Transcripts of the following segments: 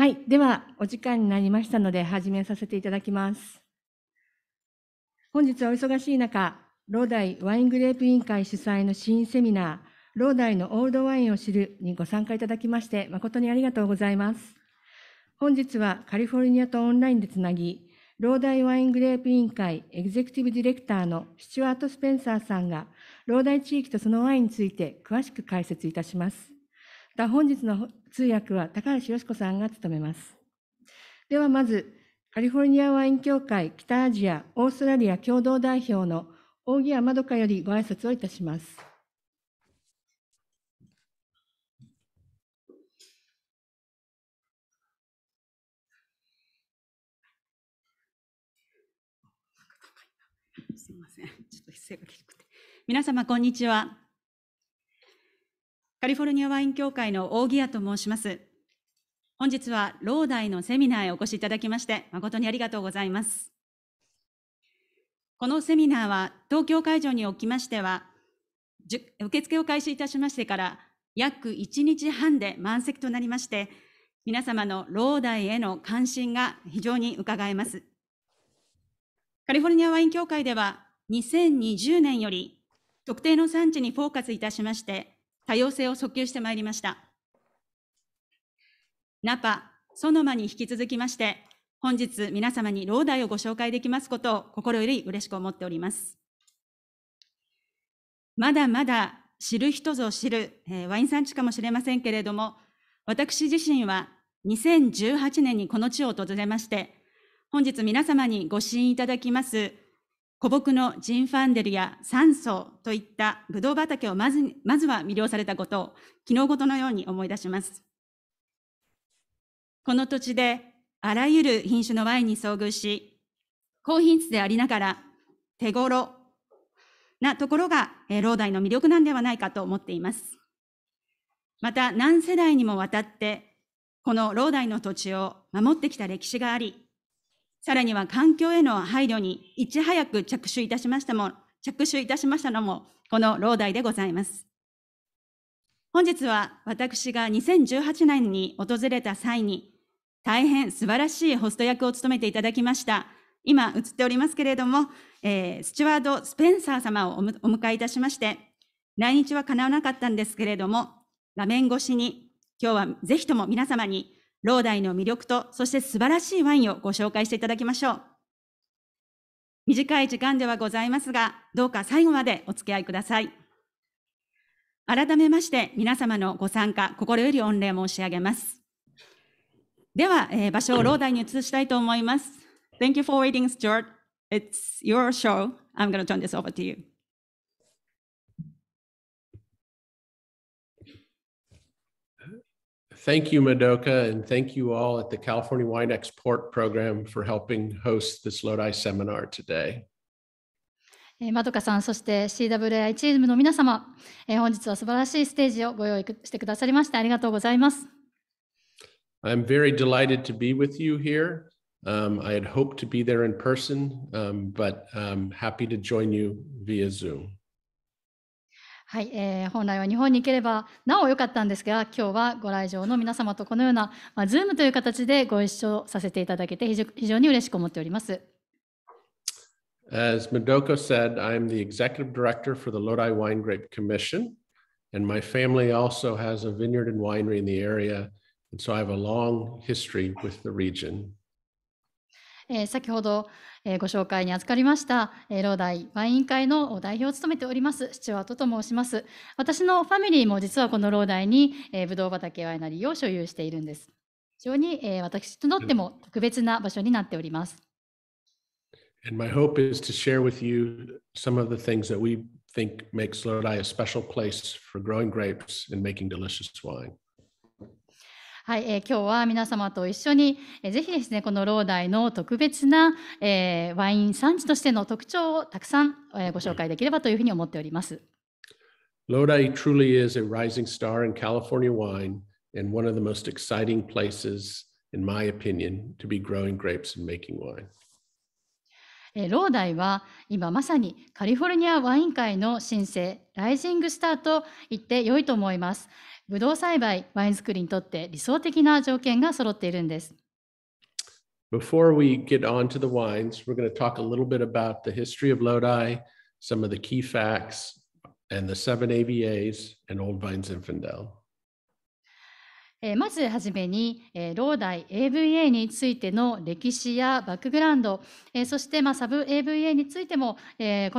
はい。では、お時間になりましたので、始めさせていただきます。本日はお忙しい中、ローダイワイングレープ委員会主催の新セミナー、ローダイのオールドワインを知るにご参加いただきまして、誠にありがとうございます。本日はカリフォルニアとオンラインでつなぎ、ローダイワイングレープ委員会エグゼクティブディレクターのスチュワート・スペンサーさんが、ローダイ地域とそのワインについて詳しく解説いたします。また本日の通訳は高橋よし子さんが務めます。ではまず、カリフォルニアワイン協会北アジアオーストラリア共同代表の大木谷まどかよりご挨拶をいたします。すみません、ちょっと姿勢が低くて。皆様こんにちは。カリフォルニアワイン協会の大木屋と申します。本日は、老大のセミナーへお越しいただきまして、誠にありがとうございます。このセミナーは、東京会場におきましては、受付を開始いたしましてから、約1日半で満席となりまして、皆様の老大への関心が非常に伺えます。カリフォルニアワイン協会では、2020年より、特定の産地にフォーカスいたしまして、多様性を訴求してまいりました。ナパ、ソノマに引き続きまして、本日皆様に老大をご紹介できますことを心より嬉しく思っております。まだまだ知る人ぞ知る、えー、ワイン産地かもしれませんけれども、私自身は2018年にこの地を訪れまして、本日皆様にご支援いただきます古木のジンファンデルや酸素といったブドウ畑をまずまずは魅了されたことを昨日ごとのように思い出します。この土地であらゆる品種のワインに遭遇し、高品質でありながら手頃なところが、えー、ダイの魅力なんではないかと思っています。また何世代にもわたってこのダイの土地を守ってきた歴史があり、さらには環境への配慮にいち早く着手いたしましたも、着手いたしましたのも、この老大でございます。本日は私が2018年に訪れた際に、大変素晴らしいホスト役を務めていただきました。今映っておりますけれども、えー、スチュワード・スペンサー様をお迎えいたしまして、来日は叶わなかったんですけれども、画面越しに、今日はぜひとも皆様にローダイの魅力と、そして素晴らしいワインをご紹介していただきましょう。短い時間ではございますが、どうか最後までお付き合いください。改めまして、皆様のご参加、心より御礼申し上げます。では、えー、場所をローダイに移したいと思います。Thank you for waiting, Stuart. It's your show. I'm going to turn this over to you. Thank you, Madoka, and thank you all at the California Wine Export Program for helping host this Lodi seminar today. Eh, Madoka-san, まどかさん、そして CWI チームの皆様、本日は素晴らしいステージをご用意してくださりましてありがとうございます。I'm very delighted to be with you here. Um, I had hoped to be there in person, um, but I'm um, happy to join you via Zoom. はい、えー、本来は日本に行ければなお良かったんですが、今日はご来場の皆様とこのような、まあ、Zoom という形でご一緒させていただけて非常に嬉しく思っております。As Madoka said, I'm the executive director for the Lodi Wine Grape Commission, and my family also has a vineyard and winery in the area, and so I have a long history with the region. えー、先ほどえー、ご紹介に預かりました、えー、ダイワイン会の代表を務めておりますスチュワートと申します私のファミリーも実はこのダイに、えー、ブドウ畑ワイナリーを所有しているんです非常に、えー、私とっても特別な場所になっております And my hope is to share with you some of the things that we think makes Lodi a special place for growing grapes and making delicious wine. はい、えー、今日は皆様と一緒に、えー、ぜひですね、このローダイの特別な、えー、ワイン産地としての特徴をたくさん、えー、ご紹介できればというふうに思っております。ローダイ truly is a rising star in California wine and one of the most exciting places, in my opinion, to be growing grapes and making wine. ローダイは今まさにカリフォルニアワイン界の新生、ライジングスターと言って良いと思います。ブドウ栽培、ワイン作りにとって理想的な条件が揃っているんです。Before we get on to the wines, we're going to talk a little bit about the history of Lodi, some of the key facts, and the seven AVAs and Old Vines Infidel. まずはじめに、ローダイ AVA についての歴史やバックグラウンド、そしてまあサブ AVA についても、こ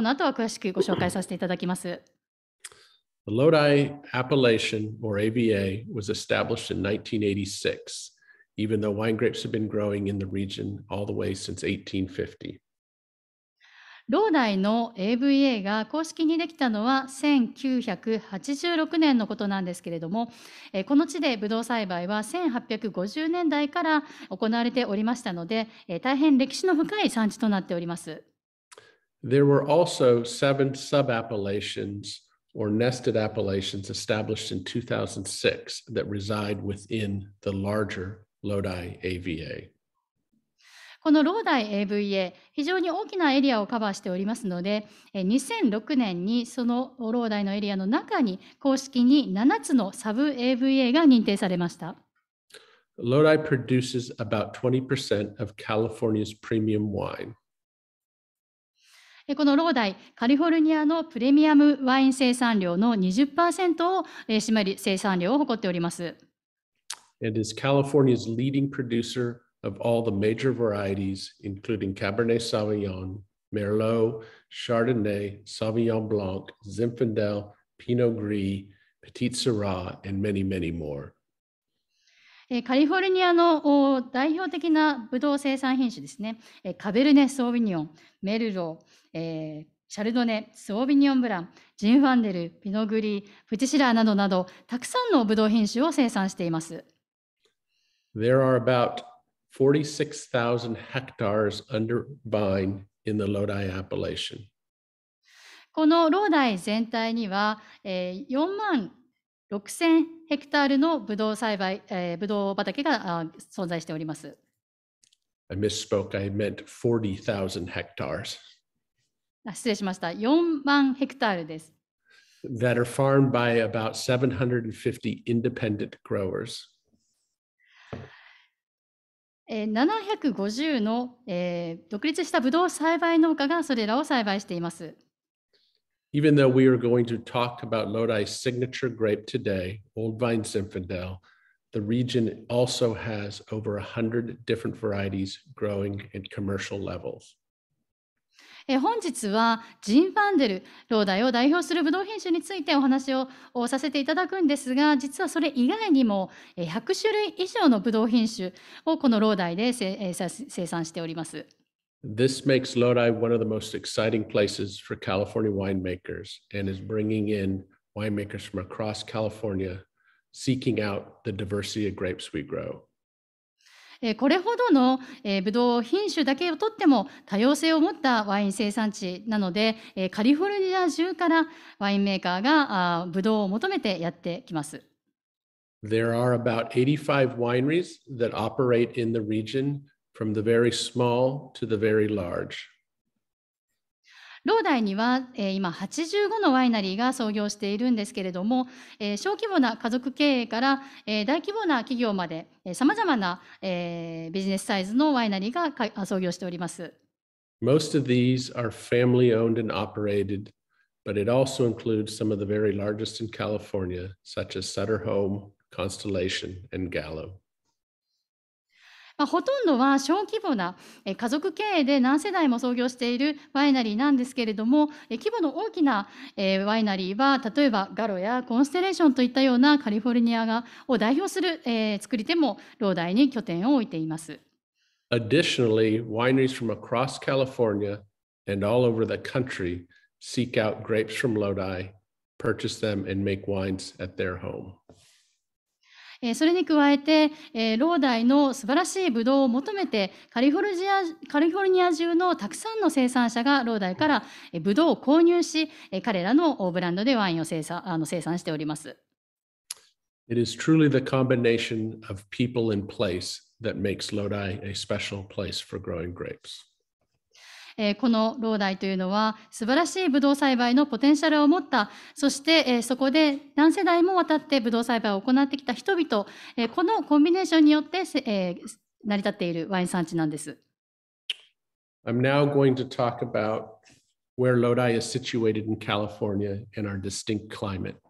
の後は詳しくご紹介させていただきます。The Lodi Appellation, or ABA, was established in 1986, even though wine grapes have been growing in the region all the way since 1850. ローダイの AVA が公式にできたのは1986年のことなんですけれども、この地でブドウ栽培は1850年代から行われておりましたので、大変歴史の深い産地となっております。There were also seven sub-appellations or nested appellations established in 2006 that reside within the larger Lodi AVA. このローダイ AVA、非常に大きなエリアをカバーしておりますので、2006年にそのローダイのエリアの中に公式に7つのサブ AVA が認定されました。Lodi produces about 20% of California's premium wine. でこのローダイ、カリフォルニアのプレミアムワイン生産量の20%を占める生産量を誇っております。It is California's leading producer of all the major varieties, including Cabernet Sauvignon, Merlot, Chardonnay, Sauvignon Blanc, Zinfandel, Pinot Gris, Petit Syrah, and many, many more. カリフォルニアの代表的なブドウ生産品種ですね、カベルネ・ソーヴィニオン、メルロえー、シャルドネ、スオービニオンブラン、ジンファンデル、ピノグリプチシラーなどなど、たくさんのブドウ品種を生産しています。There are about 46,000 hectares under vine in the Lodi a p p l i n このローダイ全体には、えー、4万6000ヘクタールのブドウ栽培、えー、ブドウ畑が存在しております。I misspoke. I meant 40,000 hectares. あ失礼しました。4万ヘクタールです。That are farmed by about 750 independent growers. 750の、えー、独立したブドウ栽培農家がそれらを栽培しています。Even though we are going to talk about Lodi's signature grape today, Old Vine Zinfandel, the region also has over 100 different varieties growing at commercial levels. 本日はジン・ファンデルローダイを代表するブドウ品種についてお話をさせていただくんですが実はそれ以外にも100種類以上のブドウ品種をこのローダイで生産しております。This makes Lodi one of the most exciting places for California winemakers and is bringing in winemakers from across California seeking out the diversity of grapes we grow. これほどのブドウ品種だけをとっても多様性を持ったワイン生産地なのでカリフォルニア中からワインメーカーがブドウを求めてやってきます。There are about 85 wineries that operate in the region from the very small to the very large. ローダイには、えー、今85のワイナリーが創業しているんですけれども、えー、小規模な家族経営から、えー、大規模な企業までさまざまな、えー、ビジネスサイズのワイナリーが創業しております。Most of these are family owned and operated, but it also includes some of the very largest in California, such as Sutter Home, Constellation, and Gallo. まあ、ほとんどは小規模な家族経営で何世代も創業しているワイナリーなんですけれども規模の大きなワイナリーは例えばガロやコンステレーションといったようなカリフォルニアがを代表する作り手もローダイに拠点を置いています。Additionally, wineries from across California and all over the country seek out grapes from Lodi, purchase them, and make wines at their home. えそれに加えて、えローダイの素晴らしいブドウを求めてカリフォルジアカリフォルニア中のたくさんの生産者がローダイからブドウを購入し、え彼らのブランドでワインを生産あの生産しております。It is truly the combination of people and place that makes Lodi a special place for growing grapes. えこのローダイというのは素晴らしいブドウ栽培のポテンシャルを持った、そして、えそこで何世代もわたってブドウ栽培を行ってきた人々、えこのコンビネーションによって、え成り立っているワイン産地なんです。I'm now going to talk about where Lodi is situated in California and our distinct climate.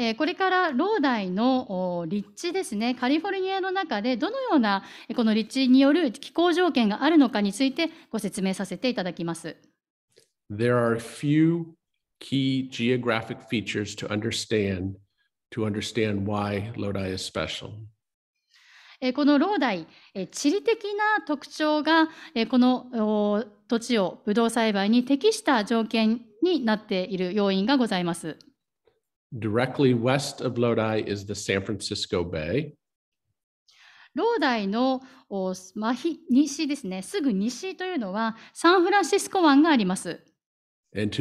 えこれからローダイの立地ですね、カリフォルニアの中でどのようなこの立地による気候条件があるのかについてご説明させていただきます。There are a few key geographic features to understand to understand why Lodi is special. このローダイ、地理的な特徴がこの土地をブドウ栽培に適した条件になっている要因がございます。Directly west of Lodi is the San Francisco Bay. ローダイの西ですね、すぐ西というのはサンフランシスコ湾があります。そして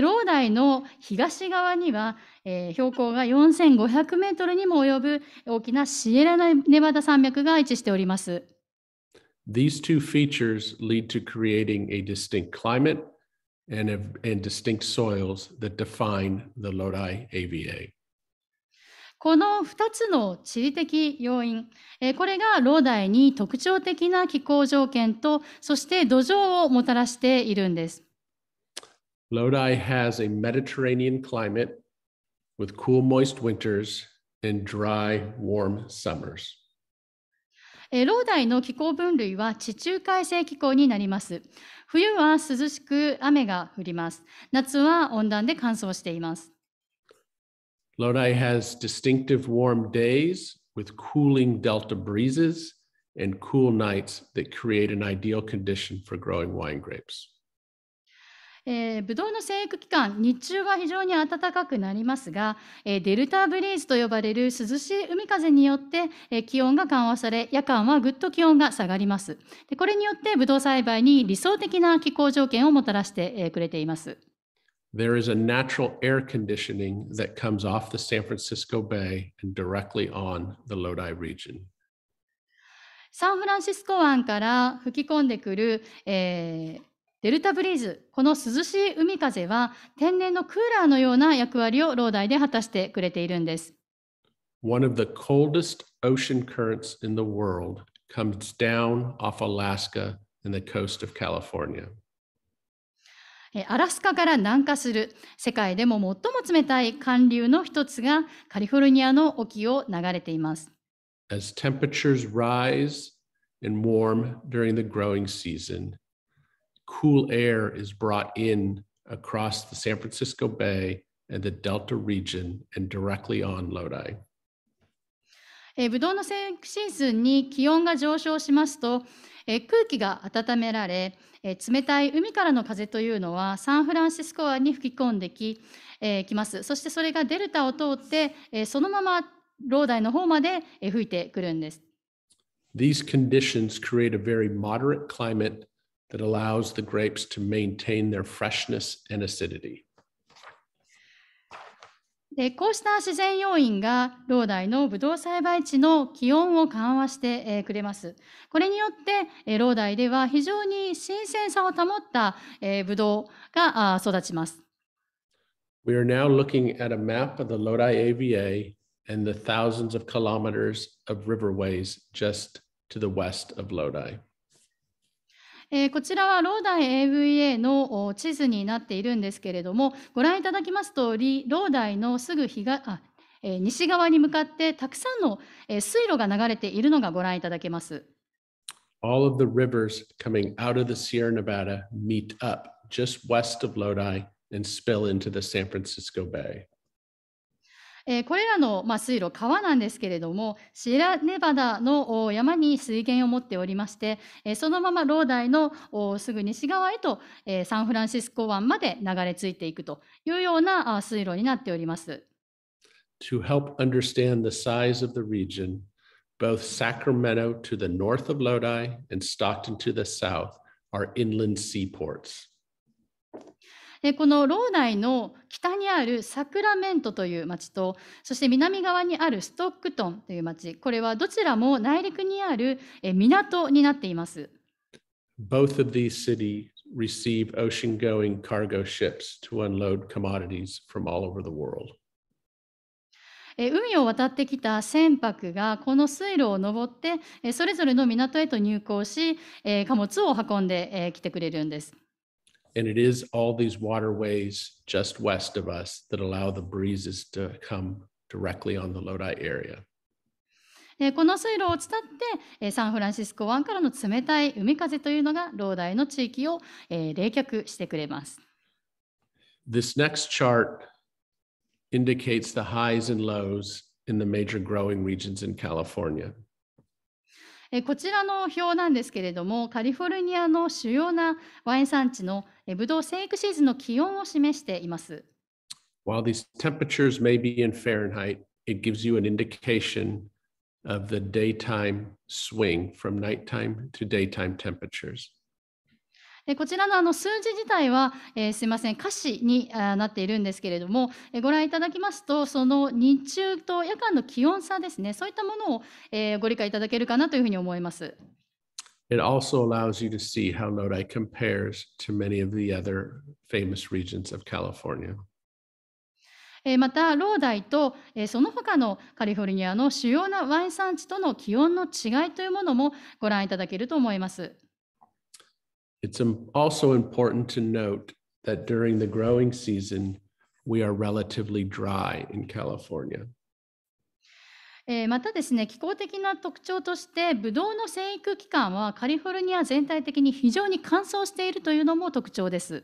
ローダイの東側には、えー、標高が4500メートルにも及ぶ大きなシエラネバダ山脈が位置しております。These two features lead to creating a distinct climate and, a, and distinct soils that define the Lodi AVA. この2つの地理的要因、えー、これがローダイに特徴的な気候条件と、そして土壌をもたらしているんです。Lodi has a Mediterranean climate with cool, moist winters and dry, warm summers. えー、ローダイの気候分類は地中海性気候になります。冬は涼しく雨が降ります。夏は温暖で乾燥しています。Lodi has distinctive warm days with cooling delta breezes and cool nights that create an ideal condition for growing wine grapes. えー、ブドウの生育期間、日中は非常に暖かくなりますが、えー、デルタブリーズと呼ばれる涼しい海風によって、えー、気温が緩和され、夜間はぐっと気温が下がります。でこれによって、ブドウ栽培に理想的な気候条件をもたらして、えー、くれています。There is a natural air conditioning that comes off the San Francisco Bay and directly on the Lodi region. サンフランシスコ湾から吹き込んでくる、えーデルタブリーズ、この涼しい海風は天然のクーラーのような役割をローダイで果たしてくれているんです。One of the coldest ocean currents in the world comes down off Alaska and the coast of California. アラスカから南下する世界でも最も冷たい寒流の一つがカリフォルニアの沖を流れています。As temperatures rise and warm during the growing season, cool air is brought in across the San Francisco Bay and the Delta region and directly on Lodi. えー、ブドウのシーズンに気温が上昇しますと、えー、空気が温められ、えー、冷たい海からの風というのはサンフランシスコ湾に吹き込んでき,、えー、きます。そしてそれがデルタを通って、えー、そのままローダイの方まで、えー、吹いてくるんです。These conditions create a very moderate climate that allows the grapes to maintain their freshness and acidity. でこうした自然要因が道内のブドウ栽培地の気温を緩和してくれます。これによって道内では非常に新鮮さを保ったブドウが育ちます。We are now looking at a map of the Lodi AVA and the thousands of kilometers of riverways just to the west of Lodi. えー、こちらはローダイ AVA の地図になっているんですけれども、ご覧いただきますと、ローダイのすぐ東、あえー、西側に向かってたくさんの、えー、水路が流れているのがご覧いただけます。All of the rivers coming out of the Sierra Nevada meet up just west of Lodi and spill into the San Francisco Bay. えー、これらの、まあ、水路、川なんですけれども、シエラネバダの山に水源を持っておりまして、えー、そのままローダイのすぐ西側へと、えー、サンフランシスコ湾まで流れ着いていくというようなあ水路になっております。To help understand the size of the region, both Sacramento to the north of Lodi and Stockton to the south are inland seaports. でこのローダイの北にあるサクラメントという町とそして南側にあるストックトンという町これはどちらも内陸にある港になっています。Both of these cities receive ocean going cargo ships to unload commodities from all over the world. 海を渡ってきた船舶がこの水路を登ってそれぞれの港へと入港し貨物を運んできてくれるんです。And it is all these waterways just west of us that allow the breezes to come directly on the Lodi area. この水路を伝ってサンフランシスコ湾からの冷たい海風というのがローダイの地域を冷却してくれます。This next chart indicates the highs and lows in the major growing regions in California. こちらの表なんですけれども、カリフォルニアの主要なワイン産地のブドウ生育シーズンの気温を示しています。While these temperatures may be in Fahrenheit, it gives you an indication of the daytime swing from nighttime to daytime temperatures. こちらのあの数字自体は、えー、すみません、歌詞になっているんですけれども、えー、ご覧いただきますと、その日中と夜間の気温差ですね、そういったものを、えー、ご理解いただけるかなというふうに思います。It also allows you to see how Lodi compares to many of the other famous regions of California. また、ローダイとその他のカリフォルニアの主要なワイン産地との気温の違いというものもご覧いただけると思います。It's also important to note that during the growing season, we are relatively dry in California. えー、またですね気候的な特徴としてブドウの生育期間はカリフォルニア全体的に非常に乾燥しているというのも特徴です。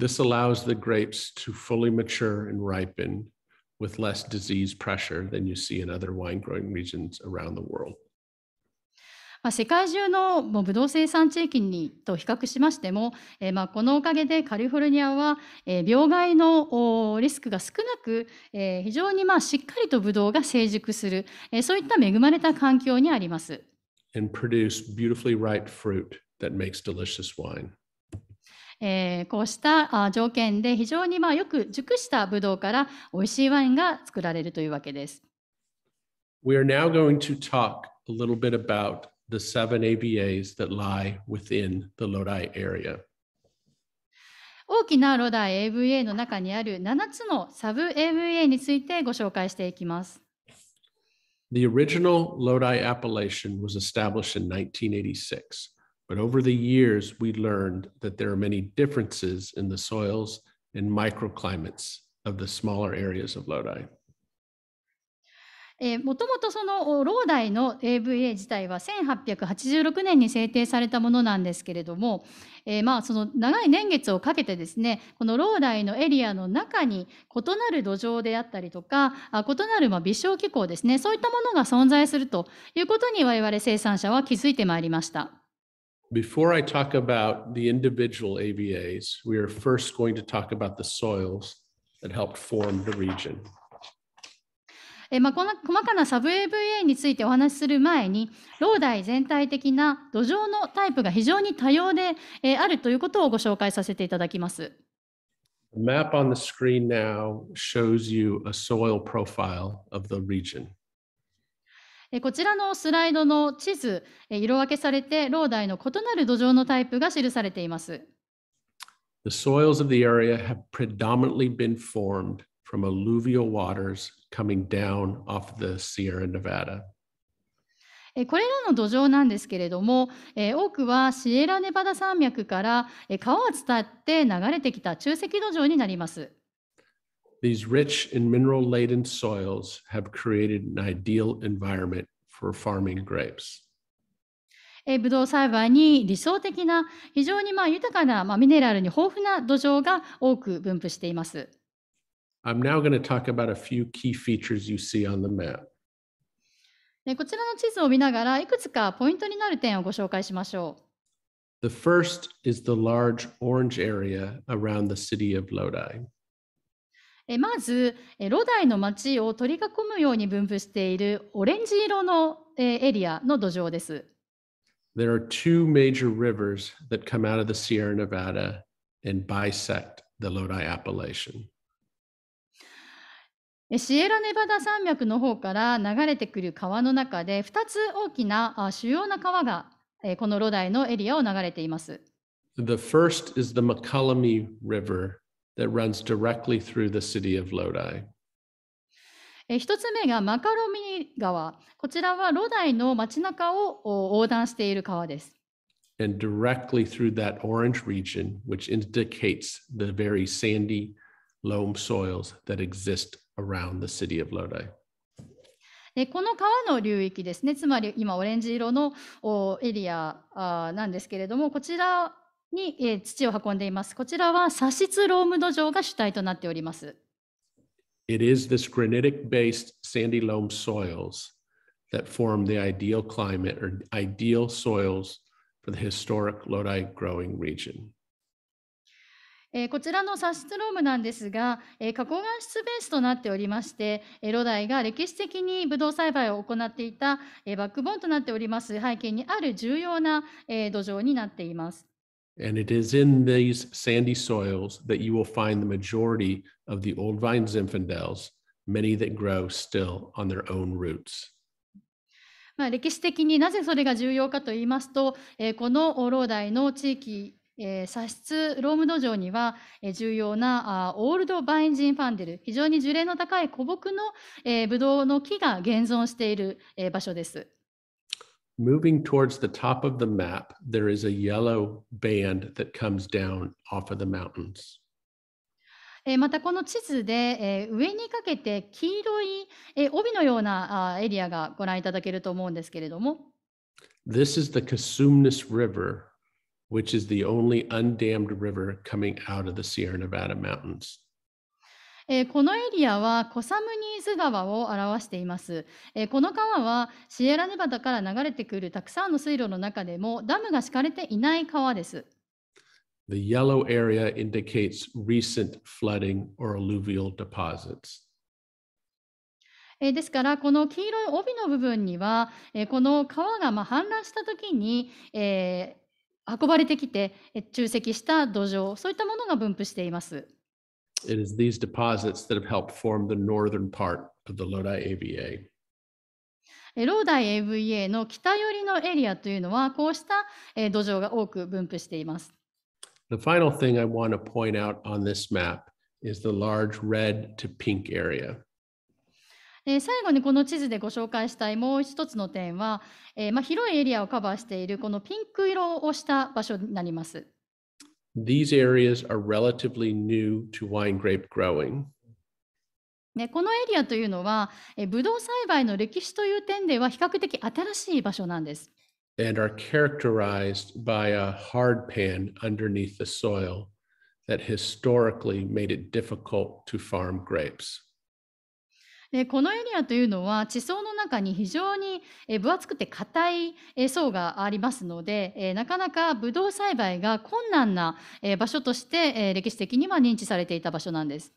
This allows the grapes to fully mature and ripen with less disease pressure than you see in other wine growing regions around the world. まあ、世界中のもうブドウ生産地域にと比較しましても、えー、まあこのおかげでカリフォルニアは、えー、病害のおリスクが少なく、えー、非常にまあしっかりとブドウが成熟する、えー、そういった恵まれた環境にあります。And えー、こうしたあ条件で非常にまあよく熟したブドウから美味しいワインが作られるというわけです。We are now going to talk a little bit about the seven ABAs that lie within the Lodi area. 大きなロダイ AVA の中にある7つのサブ AVA についてご紹介していきます。The original Lodi appellation was established in 1986, but over the years we learned that there are many differences in the soils and microclimates of the smaller areas of Lodi. えもともとその老イの AVA 自体は1886年に制定されたものなんですけれども、えー、まあその長い年月をかけてですねこの老イのエリアの中に異なる土壌であったりとか異なるまあ微小気候ですねそういったものが存在するということに我々生産者は気づいてまいりました。Before I talk about the individual AVAs, we are first going to talk about the soils that helped form the region. えまあ、この細かなサブ AVA についてお話しする前に、老イ全体的な土壌のタイプが非常に多様で、えあるということをご紹介させていただきます。The map on the screen now shows you a soil profile of the region. こちらのスライドの地図、色分けされて、ローダイの異なる土壌のタイプが記されています。The soils of the area have predominantly been formed from alluvial waters coming down off the Sierra Nevada. これらの土壌なんですけれども、多くはシエラネバダ山脈から川を伝って流れてきた中石土壌になります。These rich and mineral laden soils have created an ideal environment for farming grapes. ブドウ栽培に理想的な非常にまあ豊かな、まあ、ミネラルに豊富な土壌が多く分布しています。I'm now going to talk about a few key features you see on the map. こちらの地図を見ながら、いくつかポイントになる点をご紹介しましょう。The first is the large orange area around the city of Lodi. まず、ロダイの町を取り囲むように分布しているオレンジ色のエリアの土壌です。There are two major rivers that come out of the Sierra Nevada and bisect the Lodi Appellation. シエラネバダ山脈の方から流れてくる川の中で2つ大きな主要な川がこのロダイのエリアを流れています。The first is the McCallamy River that runs directly through the city of Lodi. 一つ目がマカロミ川。こちらはロダイの街中を横断している川です。And directly through that orange region, which indicates the very sandy, loam soils that exist around the city of Lodi. この川の流域ですね、つまり今オレンジ色のエリアなんですけれども、こちらに土を運んでいます。こちらは砂質ローム土壌が主体となっております。It is this granitic-based sandy loam soils that form the ideal climate or ideal soils for the historic Lodi growing region. えこちらの冊室ルームなんですが、え花崗岩質ベースとなっておりまして、えロダイが歴史的にブドウ栽培を行っていた、えバックボーンとなっております背景にある重要な、え土壌になっています。And it is in these sandy soils that you will find the majority of the old vine Zinfandels, many that grow still on their own roots. まあ、歴史的になぜそれが重要かと言いますと、えー、この老大の地域えー、左室ローム土壌には、えー、重要なあオールドバインジンファンデル非常に樹齢の高い古木の、えー、ブドウの木が現存している、えー、場所です。Moving towards the top of the map, there is a yellow band that comes down off of the mountains. またこの地図で上にかけて黄色い帯のようなエリアがご覧いただけると思うんですけれども。This is the Kasumnis River which is the only undammed river coming out of the Sierra Nevada mountains. えー、このエリアはコサムニーズ川を表しています、えー、この川はシエラネバダから流れてくるたくさんの水路の中でもダムが敷かれていない川です。The yellow area indicates recent flooding or alluvial deposits. えー、ですからこの黄色い帯の部分には、えー、この川がまあ氾濫した時に、えー運ばれてきて、注積した土壌、そういったものが分布しています。It is these deposits that have helped form the northern part of the Lodi AVA. ローダイ AVA の北寄りのエリアというのは、こうした土壌が多く分布しています。The final thing I want to point out on this map is the large red to pink area. えー、最後にこの地図でご紹介したいもう一つの点は、えーまあ、広いエリアをカバーしているこのピンク色をした場所になります。These areas are relatively new to wine grape growing. ね、このエリアというのは、えブドウ栽培の歴史という点では比較的新しい場所なんです。And are characterized by a hard pan underneath the soil that historically made it difficult to farm grapes. でこのエリアというのは地層の中に非常に分厚くて硬い層がありますのでなかなかブドウ栽培が困難な場所として歴史的には認知されていた場所なんです。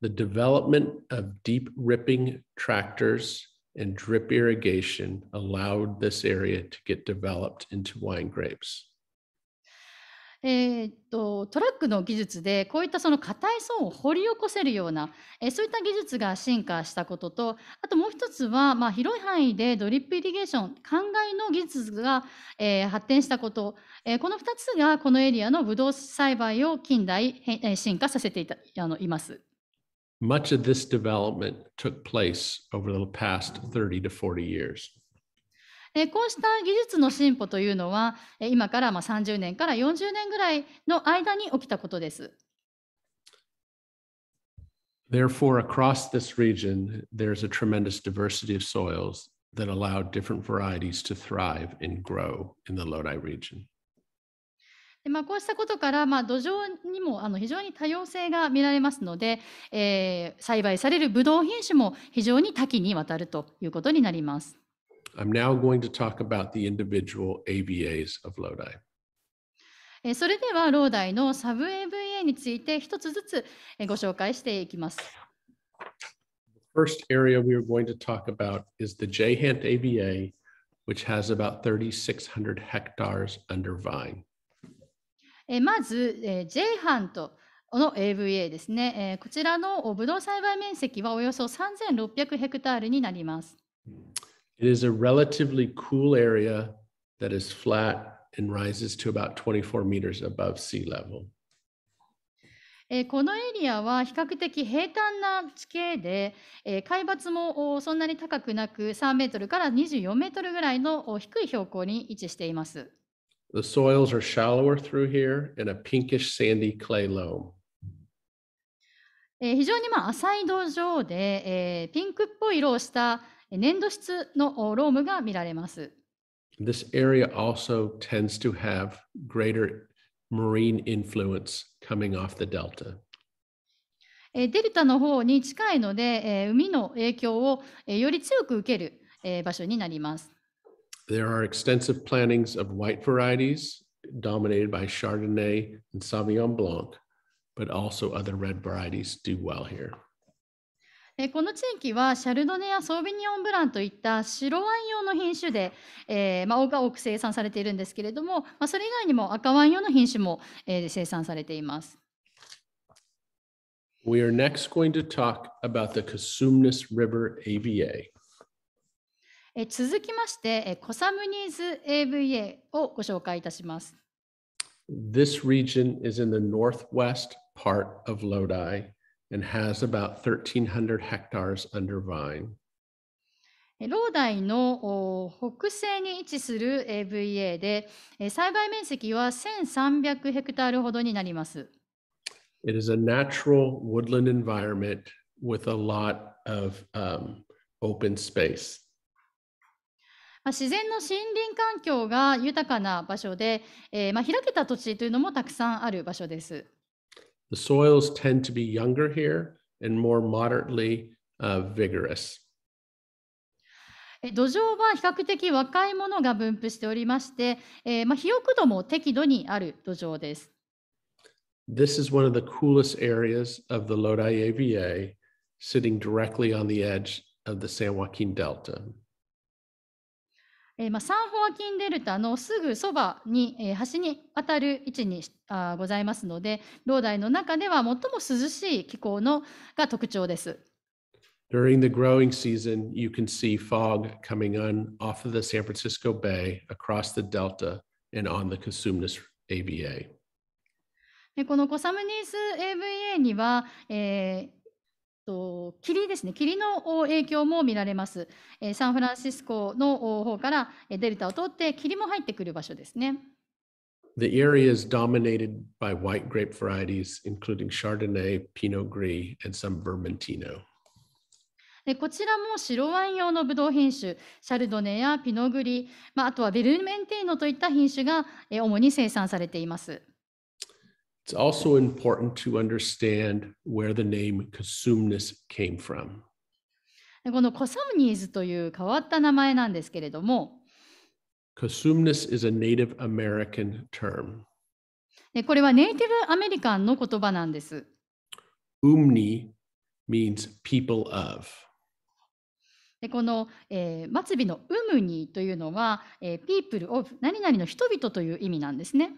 The development of deep ripping tractors and drip irrigation allowed this area to get developed into wine grapes. えー、っとトラックの技術でこういったその硬い層を掘り起こせるような、えー、そういった技術が進化したこととあともう一つは、まあ、広い範囲でドリップイリゲーション灌漑の技術が、えー、発展したこと、えー、この2つがこのエリアのブドウ栽培を近代、えー、進化させていたあのいます。Much of this development took place over the past 30 to 40 years. こうした技術の進歩というのは、今からまあ30年から40年ぐらいの間に起きたことです。Therefore, across this region, there's a tremendous diversity of soils that allow different varieties to thrive and grow in the Lodi region. でまあ、こうしたことから、まあ、土壌にもあの非常に多様性が見られますので、えー、栽培されるブドウ品種も非常に多岐にわたるということになります。I'm now going to talk about the individual AVAs of Lodi. それでは、ローダイのサブ AVA について一つずつご紹介していきます。First area we are going to talk about is the j h a n t AVA, which has about 3,600 hectares under vine. まず、j h a n t の AVA ですね。こちらのブドウ栽培面積はおよそ3,600ヘクタールになります。It is a relatively cool area that is flat and rises to about 24 meters above sea level. えー、このエリアは比較的平坦な地形で、えー、海抜もおそんなに高くなく3メートルから24メートルぐらいのお低い標高に位置しています。The soils are shallower through here and a pinkish sandy clay loam. えー、非常にまあ浅い土壌で、えー、ピンクっぽい色をした粘土質のロームが見られます。This area also tends to have greater marine influence coming off the delta. デルタの方に近いので、海の影響をより強く受ける場所になります。There are extensive plantings of white varieties dominated by Chardonnay and Sauvignon Blanc, but also other red varieties do well here. えこの地域はシャルドネやソービニオンブランといった白ワイン用の品種で、えー、まあ、が多く生産されているんですけれども、まあ、それ以外にも赤ワイン用の品種も、えー、生産されています。We are next going to talk about the Kasumnis River AVA. え続きまして、コサムニーズ AVA をご紹介いたします。This region is in the northwest part of Lodi and has about 1,300 hectares under vine. ローダイの北西に位置する VA で、栽培面積は1300ヘクタールほどになります。It is a natural woodland environment with a lot of、um, open space. 自然の森林環境が豊かな場所で、えーまあ、開けた土地というのもたくさんある場所です。The soils tend to be younger here and more moderately uh, vigorous. 土壌は比較的若いものが分布しておりまして、えー、まあ肥沃度も適度にある土壌です。This eh, is one of the coolest areas of the Lodi AVA, sitting directly on the edge of the San Joaquin Delta. えまあ、サンホアキンデルタのすぐそばに、え端に当たる位置にあございますので、ローダイの中では最も涼しい気候のが特徴です。During the growing season, you can see fog coming on off of the San Francisco Bay, across the Delta, and on the c a s u m n e s AVA. このコサムニース AVA には、えー、と霧ですね、霧の影響も見られます。えサンフランシスコの方からデルタを通って霧も入ってくる場所ですね。The area is dominated by white grape varieties, including Chardonnay, Pinot Gris, and some Vermentino. でこちらも白ワイン用のブドウ品種、シャルドネやピノグリ、まあ、あとはベルメンティーノといった品種が主に生産されています。It's also important to understand where the name Kasumnis came from. このコサムニーズという変わった名前なんですけれども、Kasumnis a Native American term. これはネイティブアメリカンの言葉なんです。u m n means people of. でこの、えー、末尾のウムニというのは、えー、people of 何々の人々という意味なんですね。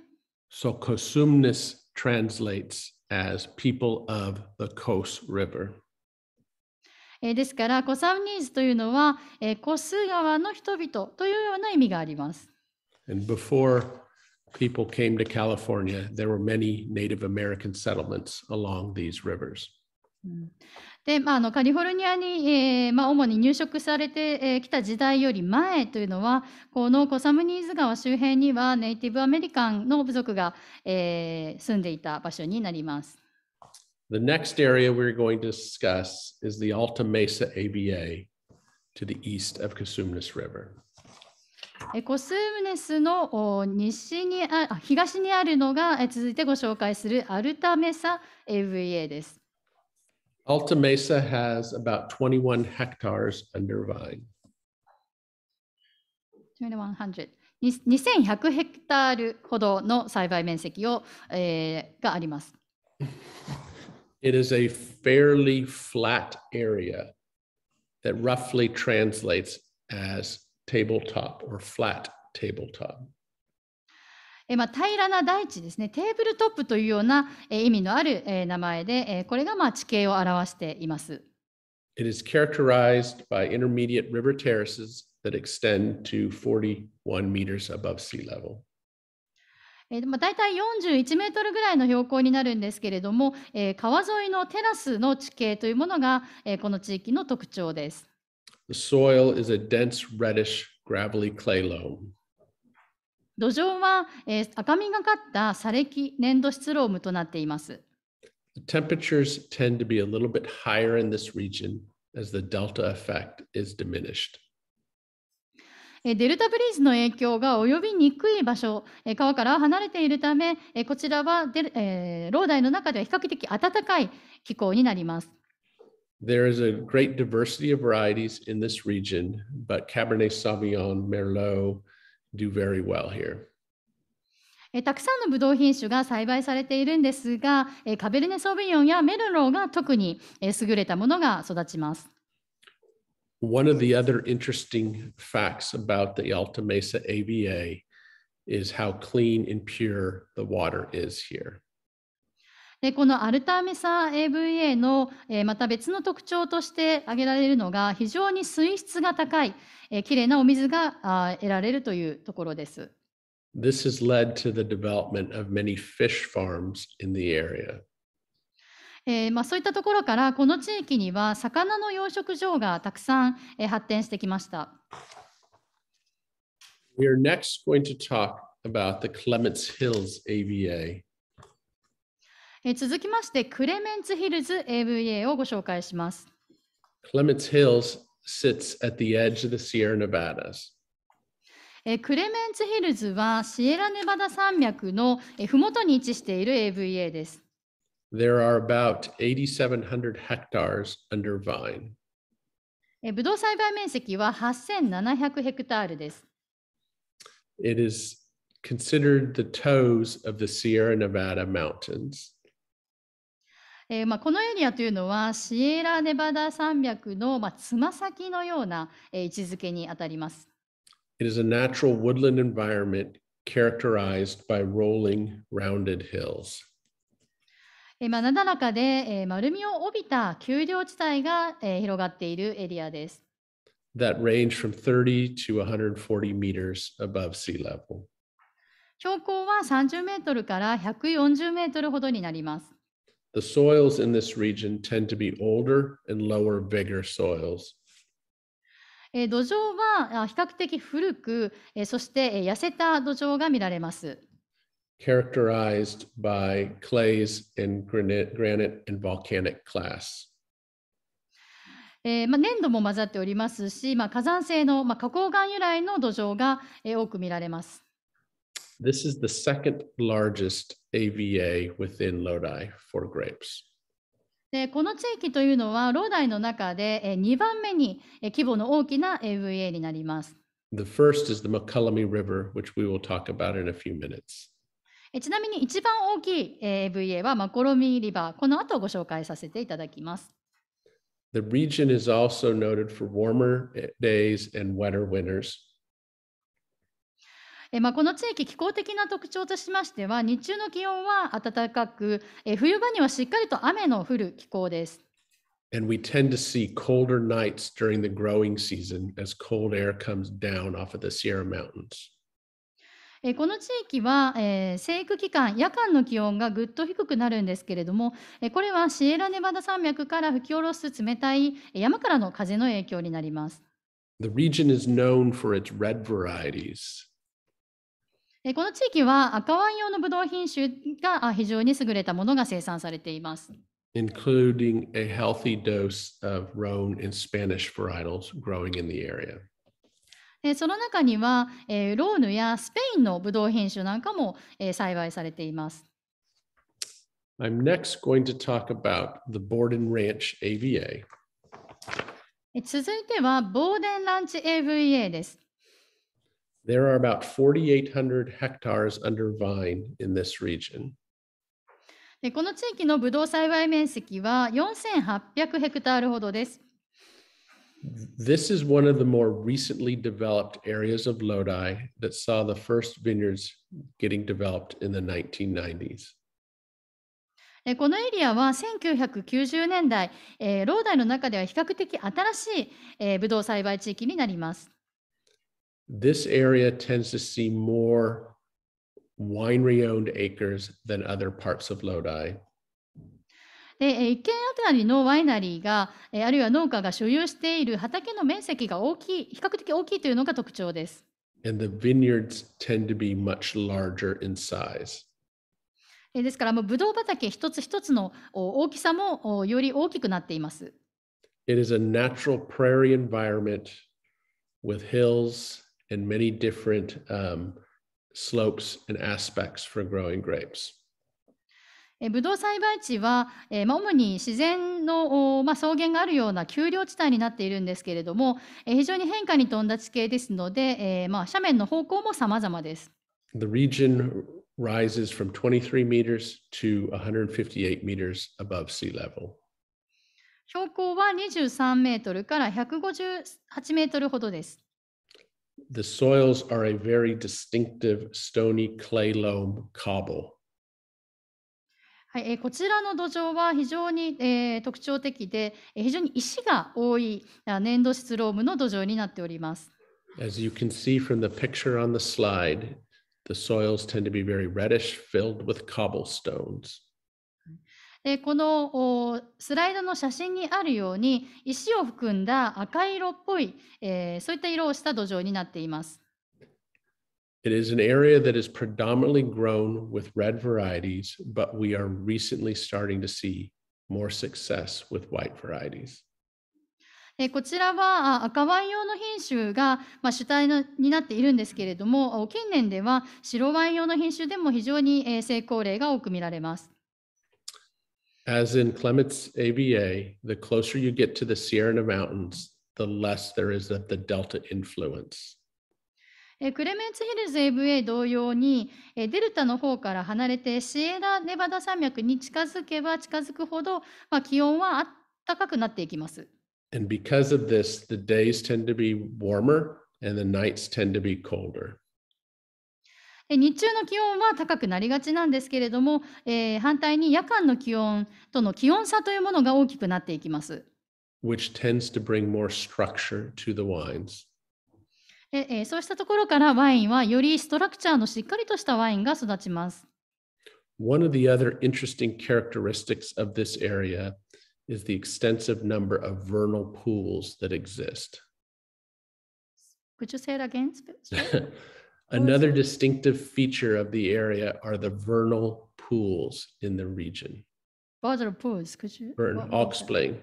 So, Kasumnis translates as people of the Kos River. えー、ですから、コサウニーズというのは、えー、コス川の人々というような意味があります。And before people came to California, there were many Native American settlements along these rivers. Mm. で、まあ、のカリフォルニアに、えー、まあ、主に入植されてき、えー、た時代より前というのはこのコサムニーズ川周辺にはネイティブアメリカンの部族が、えー、住んでいた場所になります。The next area we're going to discuss is the Alta Mesa ABA to the east of Cosumnes River. コスムネスの西にあ東にあるのが続いてご紹介するアルタメサ AVA です。Alta Mesa has about 21 hectares under vine. 2100. 2100ヘクタールほどの栽培面積を、えー、があります。It eh, is a fairly flat area that roughly translates as tabletop or flat tabletop. えまあ、平らな大地ですねテーブルトップというような、え意味のある、え名前で、えこれが、まあ、地形を表しています。It is characterized by intermediate river terraces that extend to 41 meters above sea level. えー、大体41メートルぐらいの標高になるんですけれども、えー、川沿いのテラスの地形というものが、えー、この地域の特徴です。The soil is a dense reddish gravelly clay loam. 土壌は、えー、赤みがかった砂礫、粘土質ロームとなっています。t e e m p e r a t u r e s tend to be a little bit higher in this region as the delta effect is diminished. デルタブリーズの影響が及びにくい場所、川から離れているため、こちらはデル、えー、ローダイの中では比較的暖かい気候になります。There is a great diversity of varieties in this region, but Cabernet Sauvignon, Merlot, do very well here. たくさんのブドウ品種が栽培されているんですが、カベルネ・ソービヨンやメルローが特に優れたものが育ちます。One of the other interesting facts about the Alta Mesa AVA is how clean and pure the water is here. でこのアルターメサ AVA の、えまた別の特徴として挙げられるのが非常に水質が高い、えきれいなお水があ得られるというところです。This has led to the development of many fish farms in the area. えーまあ、そういったところからこの地域には魚の養殖場がたくさん、えー、発展してきました。We are next going to talk about the Clements Hills AVA. え続きまして、クレメンツヒルズ AVA をご紹介します。Clements Hills sits at the edge of the Sierra Nevadas. えクレメンツヒルズはシエラネバダ山脈のふもとに位置している AVA です。There are about 8,700 hectares under vine. えブドウ栽培面積は8,700ヘクタールです。It is considered the toes of the Sierra Nevada mountains. えー、まあ、このエリアというのはシエラネバダ山脈のまあつま先のような、えー、位置づけにあたります。It is a natural woodland environment characterized by rolling, rounded hills. えー、まあ、なだらかで、えー、丸みを帯びた丘陵地帯が、えー、広がっているエリアです。That range from 30 to 140 meters above sea level. 標高は30メートルから140メートルほどになります。The soils in this region tend to be older and lower vigor soils. 土壌は比較的古く、そして痩せた土壌が見られます。Characterized by clays and granite, granite and volcanic class. えーまあ、粘土も混ざっておりますし、まあ、火山性の、まあ、花崗岩由来の土壌が、えー、多く見られます。This is the second largest AVA within Lodi for grapes. でこの地域というのは、ローダイの中で2番目に規模の大きな AVA になります。The first is the McCullamy River, which we will talk about in a few minutes. ちなみに一番大きい AVA はマコロミリバー。この後ご紹介させていただきます。The region is also noted for warmer eh, days and wetter winters. えまあ、この地域気候的な特徴としましては日中の気温は暖かくえ冬場にはしっかりと雨の降る気候です。And we tend to see colder nights during the growing season as cold air comes down off of the Sierra Mountains. この地域は、えー、生育期間、夜間の気温がぐっと低くなるんですけれども、これはシエラネバダ山脈から吹き下ろす冷たい山からの風の影響になります。The region is known for its red varieties. この地域は赤ワイン用のブドウ品種が非常に優れたものが生産されています。including a healthy dose of Rhone and Spanish varietals growing in the area. その中には、えー、ローヌやスペインのブドウ品種なんかも、えー、栽培されています。I'm next going to talk about the Borden Ranch AVA. 続いては、ボーデンランチ AVA です。There are about 4,800 hectares under vine in this region. でこの地域のブドウ栽培面積は4,800ヘクタールほどです。This is one of the more recently developed areas of Lodi that saw the first vineyards getting developed in the 1990s. このエリアは1990年代、ローダイの中では比較的新しいブドウ栽培地域になります。this area tends to see more winery owned acres than other parts of Lodi. で一軒あたりのワイナリーがあるいは農家が所有している畑の面積が大きい比較的大きいというのが特徴です。And the vineyards tend to be much larger in size. a natural prairie environment with hills and many different um, slopes and aspects for growing grapes. ブドウ栽培地は、えーまあ、主に自然の、まあ、草原があるような丘陵地帯になっているんですけれども、えー、非常に変化に富んだ地形ですので、えーまあ、斜面の方向も様々です。The region rises from 23 meters to 158 meters above sea level. 標高は23メートルから158メートルほどです。the soils are a very distinctive stony clay loam cobble. はい、えー、こちらの土壌は非常に、えー、特徴的で、えー、非常に石が多い粘土質ロームの土壌になっております。As you can see from the picture on the slide, the soils tend to be very reddish, filled with cobblestones. でこのスライドの写真にあるように石を含んだ赤色っぽい、えー、そういった色をした土壌になっています。It is an area that is predominantly grown with red varieties, but we are recently starting to see more success with white varieties. こちらは赤ワイン用の品種が主体になっているんですけれども、近年では白ワイン用の品種でも非常に成功例が多く見られます。As in Clements ABA, the closer you get to the Sierra Mountains, the less there is of the delta influence. クレメンツヒルズ AVA 同様にデルタの方から離れてシエラネバダ山脈に近づけば近づくほど、まあ、気温は暖かくなっていきます。And because of this, the days tend to be warmer and the nights tend to be colder. 日中の気温は高くなりがちなんですけれども、えー、反対に夜間の気温との気温差というものが大きくなっていきます。Which tends to bring more structure to the wines. ええー、そうしたところからワインはよりストラクチャーのしっかりとしたワインが育ちます。One of the other interesting characteristics of this area is the extensive number of vernal pools that exist. Could you say it again? Another distinctive feature of the area are the vernal pools in the region. Vernal pools? Could you? Vern, oxplaying.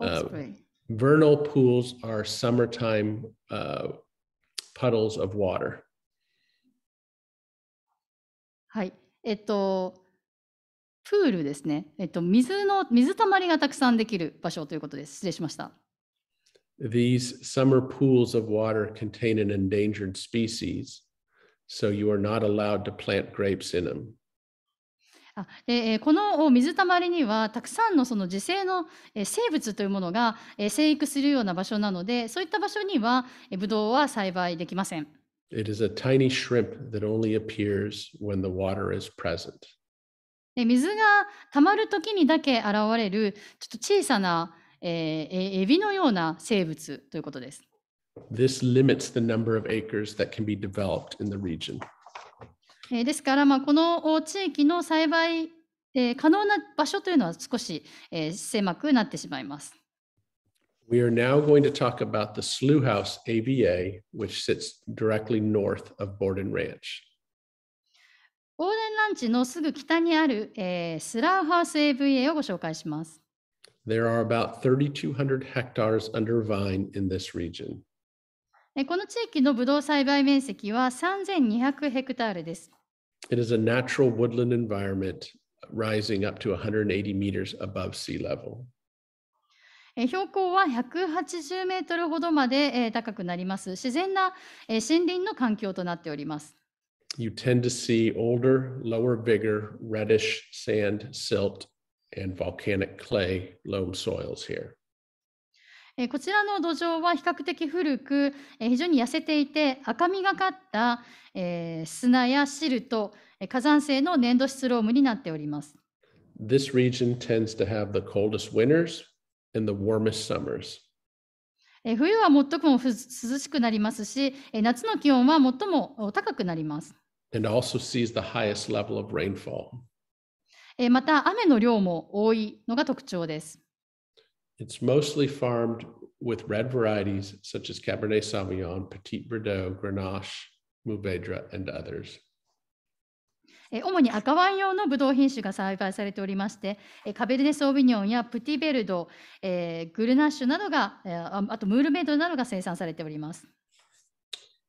Uh, vernal pools are summertime uh, puddles of water. Hi. はい。えっと、プールですね。えっと、水の、水たまりがたくさんできる場所ということです。失礼しました。These summer pools of water contain an endangered species, so you are not allowed to plant grapes in them. あでこの水たまりにはたくさんのその自生の生物というものが生育するような場所なのでそういった場所にはブドウは栽培できません。i 水がたまるときにだけ現れるちょっと小さなえー、エビのような生物ということです。This limits the number of acres that can be developed in the region. えー、ですから、まあ、この地域の栽培、えー、可能な場所というのは少し、えー、狭くなってしまいます。We are now going to talk about the Slough House AVA, which sits directly north of Borden Ranch. ボーデンランチのすぐ北にある、えー、スラウハウス AVA をご紹介します。There are about 3,200 hectares under vine in this region. この地域のブドウ栽培面積は3200ヘクタールです。It is a natural woodland environment rising up to 180 meters above sea level. え標高は180メートルほどまでえ高くなります。自然なえ森林の環境となっております。You tend to see older, lower vigor, reddish sand, silt, and volcanic clay loam soils here. こちらの土壌は比較的古く、非常に痩せていて、赤みがかった砂や汁と火山性の粘土質ロームになっております。This region tends to have the coldest winters and the warmest summers. 冬は最も涼しくなりますし、夏の気温は最も高くなります。And also sees the highest level of rainfall. えー、また雨の量も多いのが特徴です。It's mostly farmed with red varieties such as Cabernet Sauvignon, Petit Verdot, Grenache, m o u v e d r e and others. 主に赤ワイン用のブドウ品種が栽培されておりまして、カベルネ・ソービニョンやプティベルド、えー、グルナッシュなどが、あとムールメイドなどが生産されております。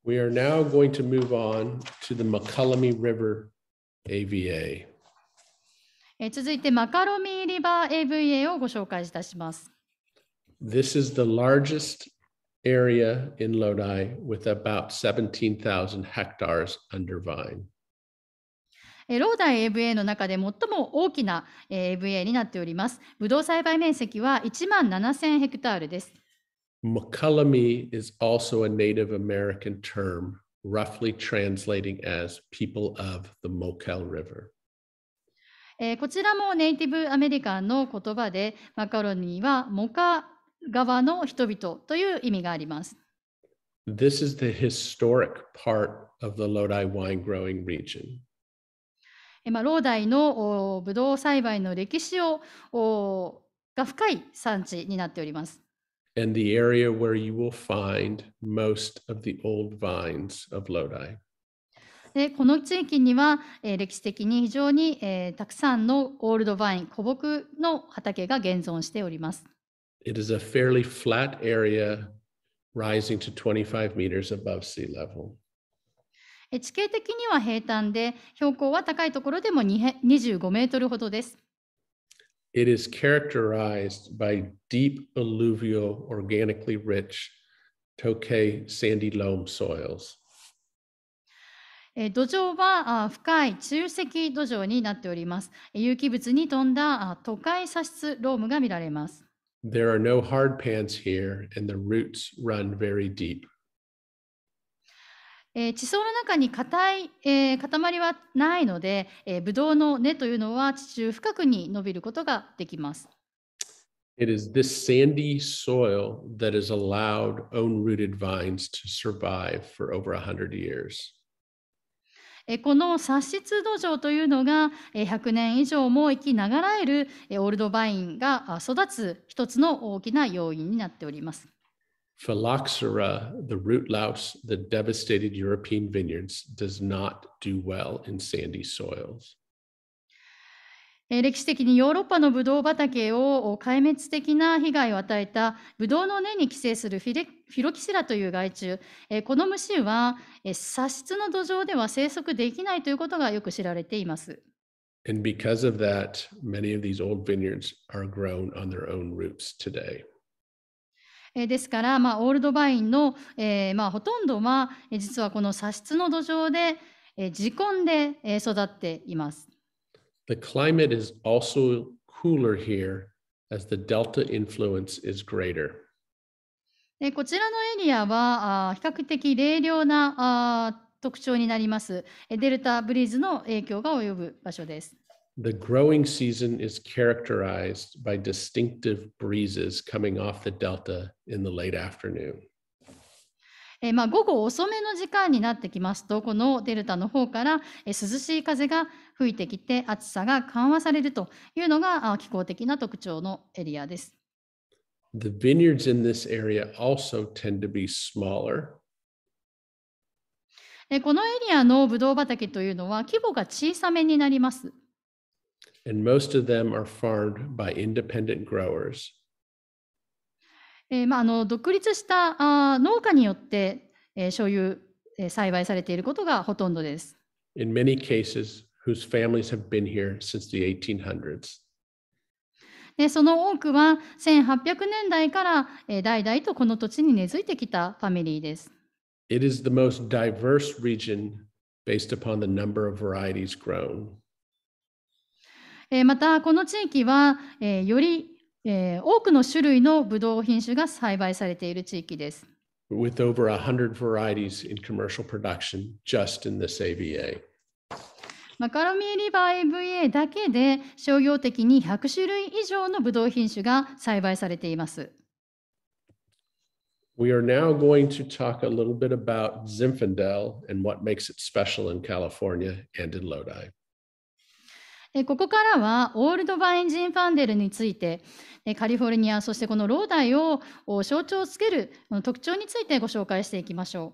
We are now going to move on to the McCullamy River AVA. え続いてマカロミ入りバー AVA をご紹介いたします。This is the largest area in Lodi with about 17,000 hectares under vine. ローダイ AVA の中で最も大きな AVA になっております。ブドウ栽培面積は1万7000ヘクタールです。m カロミ l is also a Native American term, roughly translating as people of the m o k e l River. えー、こちらもネイティブアメリカンの言葉でマカロニはモカ側の人々という意味があります。This is the historic part of the Lodi wine growing region. まあ、ローダイのブドウ栽培の歴史をが深い産地になっております。And the area where you will find most of the old vines of Lodi. でこの地域には、え歴史的に非常に、えたくさんのオールドバイン、古木の畑が現存しております。It is a fairly flat area rising to 25 meters above sea level. 地形的には平坦で、標高は高いところでも25メートルほどです。It is characterized by deep alluvial, organically rich, Tokay sandy loam soils. え土壌は深い中石土壌になっております。有機物に富んだ都会砂質ロームが見られます。There are no hard pans here and the roots run very deep. え地層の中に固い、え塊はないので、えー、ブドウの根というのは地中深くに伸びることができます。It is this sandy soil that has allowed own rooted vines to survive for over a hundred years. この冊質土壌というのが100年以上も生きながらえるオールドバインが育つ一つの大きな要因になっております。p h y l l the root louse that devastated European vineyards, does not do well in sandy soils. 歴史的にヨーロッパのブドウ畑を壊滅的な被害を与えたブドウの根に寄生するフィロキシラという害虫、この虫は、えー、砂質の土壌では生息できないということがよく知られています。And because of that, many of these old vineyards are grown on their own roots today. ですから、まあ、オールドバインの、えーまあ、ほとんどは実はこの砂質の土壌で、えー、自根で育っています。The climate is also cooler here as the delta influence is greater. こちらのエリアは比較的冷涼な特徴になります。デルタブリーズの影響が及ぶ場所です。The growing season is characterized by distinctive breezes coming off the delta in the late afternoon. えまあ、午後遅めの時間になってきますとこのデルタの方から、え涼しい風が吹いてきて暑さが緩和されるというのが気候的な特徴のエリアです。The vineyards in this area also tend to be smaller. このエリアのブドウ畑というのは規模が小さめになります。And most of them are farmed by independent growers. えーまあ、あの独立したあ農家によって、えー、所有、えー、栽培されていることがほとんどです。In many cases, whose families have been here since the 1800s. でその多くは1800年代から、えー、代々とこの土地に根付いてきたファミリーです。It is the most diverse region based upon the number of varieties grown. また、この地域は、えー、よりえー、多くの種類のブドウ品種が栽培されている地域です。With over a hundred varieties in commercial production just in this AVA. マカロミーリバー AVA だけで商業的に100種類以上のブドウ品種が栽培されています。We are now going to talk a little bit about Zinfandel and what makes it special in California and in Lodi. ここからはオールドバインジンファンデルについてカリフォルニアそしてこのローダイを象徴つける特徴についてご紹介していきましょ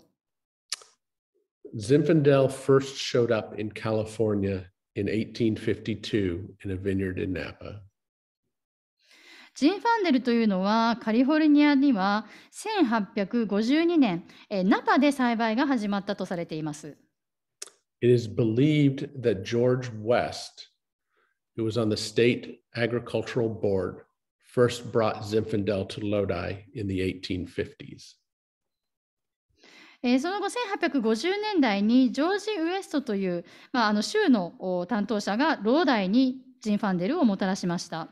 う。Zinfandel first showed up in California in 1852 in a vineyard in Napa. ジンファンデルというのはカリフォルニアには1852年ナパで栽培が始まったとされています。It is believed that George West who was on the state agricultural board, first brought Zinfandel to Lodi in the 1850s. えー、その後、1850年代にジョージ・ウエストという、まあ、あの州の担当者がローダイにジンファンデルをもたらしました。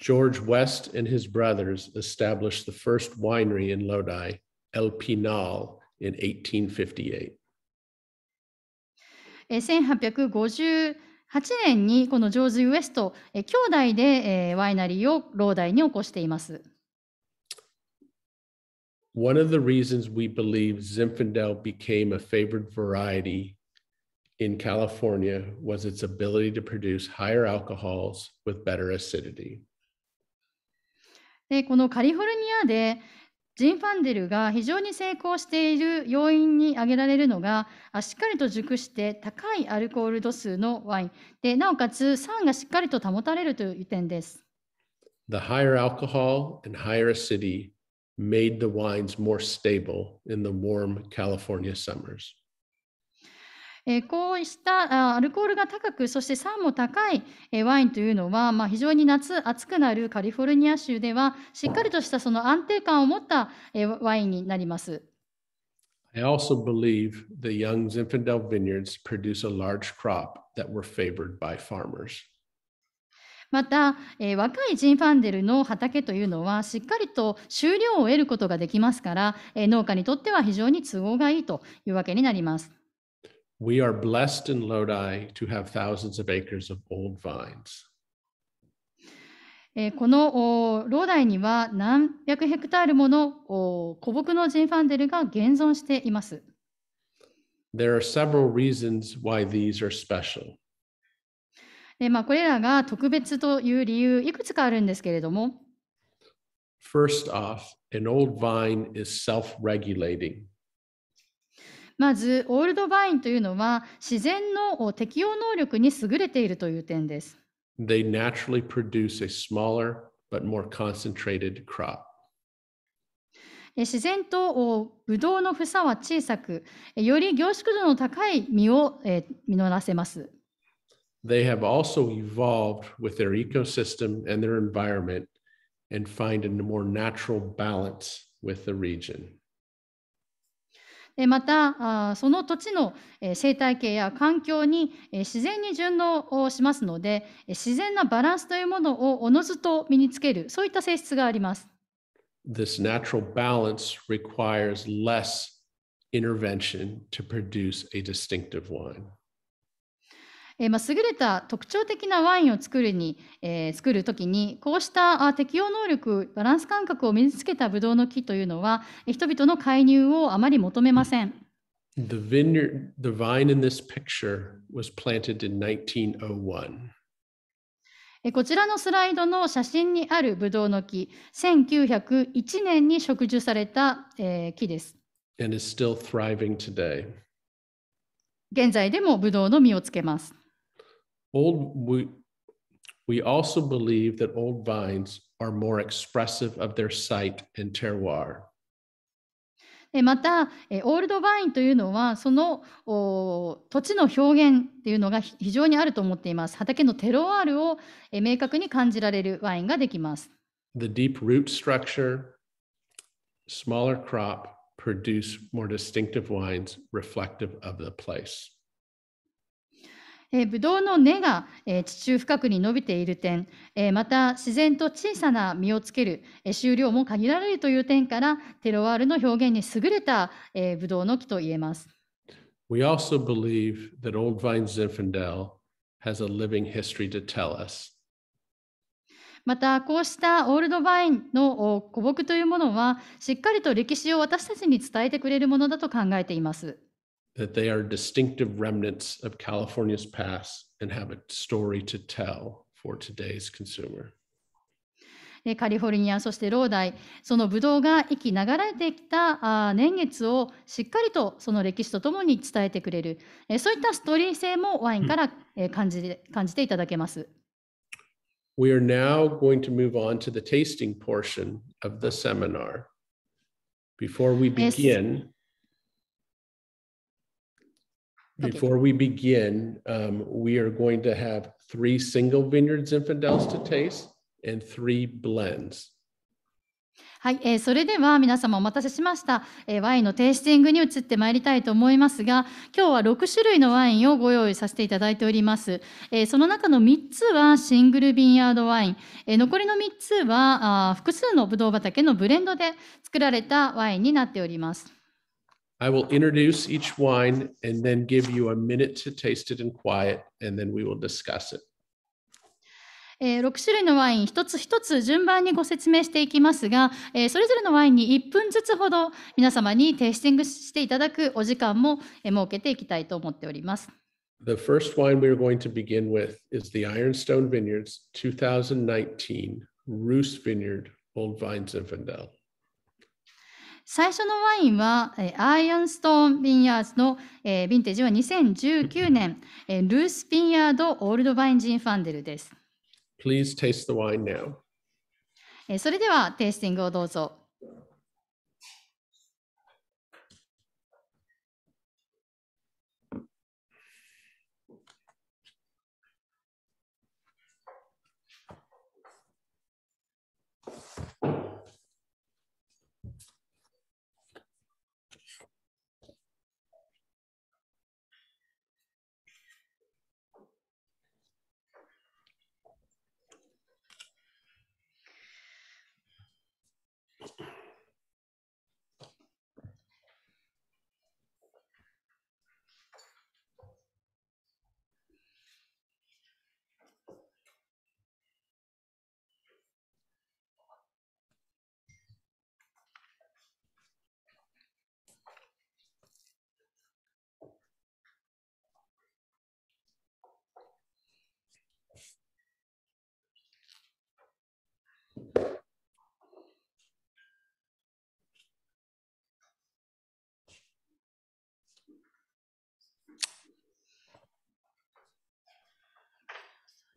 George West and his brothers established the first winery in Lodi, El Pinal, in 1858. 1858 8年にこのジョージ・ウエスト、え兄弟で、えー、ワイナリーをローダイに起こしています。One of the reasons we believe Zinfandel became a f a v o r i t e variety in California was its ability to produce higher alcohols with better acidity. でこのカリフォルニアで、ジン・ファンデルが非常に成功している要因に挙げられるのがしっかりと熟して高いアルコール度数のワインでなおかつ酸がしっかりと保たれるという点です。The higher alcohol and higher acidity made the wines more stable in the warm California summers. こうしたアルコールが高くそして酸も高い、ワインというのは、まあ、非常に夏暑くなるカリフォルニア州ではしっかりとしたその安定感を持った、ワインになります。I also believe the y o u n g z i n f a n d e l vineyards produce a large crop that were favored by farmers. また、えー、若いジンファンデルの畑というのはしっかりと収量を得ることができますから、えー、農家にとっては非常に都合がいいというわけになります。we are blessed in Lodi to have thousands of acres of old vines. このローダイには何百ヘクタールもの古木のジンファンデルが現存しています。There are several reasons why these are special. えまあ、これらが特別という理由、いくつかあるんですけれども。First off, an old vine is self regulating. まずオールドバインというのは自然の適応能力に優れているという点です。They naturally produce a smaller but more concentrated crop. 自然とブドウの房は小さく、より凝縮度の高い実を実らせます。They have also evolved with their ecosystem and their environment and find a more natural balance with the region. またその土地の生態系や環境に自然に順応しますので自然なバランスというものをおのずと身につけるそういった性質があります。This natural balance requires less intervention to produce a distinctive wine. えー、ま優れた特徴的なワインを作るに、えー、作る時にこうしたあ適応能力バランス感覚を身につけたブドウの木というのは人々の介入をあまり求めません。The vineyard, the vine in this picture was planted in 1901. こちらのスライドの写真にあるブドウの木、1901年に植樹された、えー、木です。And is still thriving today. 現在でもブドウの実をつけます。Old we we also believe that old vines are more expressive of their site and terroir. また、オールドワインというのは、その土地の表現というのが非常にあると思っています。畑のテロワールを明確に感じられるワインができます。The deep root structure, smaller crop produce more distinctive wines reflective of the place. えー、ブドウの根が、えー、地中深くに伸びている点、えー、また自然と小さな実をつける、えー、収量も限られるという点からテロワールの表現に優れた、えー、ブドウの木と言えます。We also believe that Old Vine Zinfandel has a living history to tell us. またこうしたオールドバインの古木というものはしっかりと歴史を私たちに伝えてくれるものだと考えています。that they are distinctive remnants of California's past and have a story to tell for today's consumer. カリフォルニア、そしてローダイ、そのブドウが生き流れてきた年月をしっかりとその歴史とともに伝えてくれる、そういったストーリー性もワインから感じ,、うん、感じていただけます。We are now going to move on to the tasting portion of the seminar. Before we begin, Before we begin, um, we are going to have three single vineyards infidels to taste and three blends. はい、えー、それでは皆様お待たせしました、えー、ワインのテイスティングに移ってまいりたいと思いますが今日は6種類のワインをご用意させていただいております、えー、その中の3つはシングルビンヤードワイン、えー、残りの3つはあ複数のブドウ畑のブレンドで作られたワインになっております I will introduce each wine and then give you a minute to taste it in quiet, and then we will discuss it. えー、6種類のワイン一つ一つ順番にご説明していきますが、えー、それぞれのワインに1分ずつほど皆様にテイスティングしていただくお時間も、えー、設けていきたいと思っております。The first wine we are going to begin with is the Ironstone Vineyards 2019 Roos Vineyard Old Vines Infidel. 最初のワインは、えー、アイアンストーン・ビンヤーズの、えー、ヴィンテージは2019年、えー、ルース・ビンヤード・オールド・バイン・ジン・ファンデルです。Please taste the wine now. えー、それではテイスティングをどうぞ。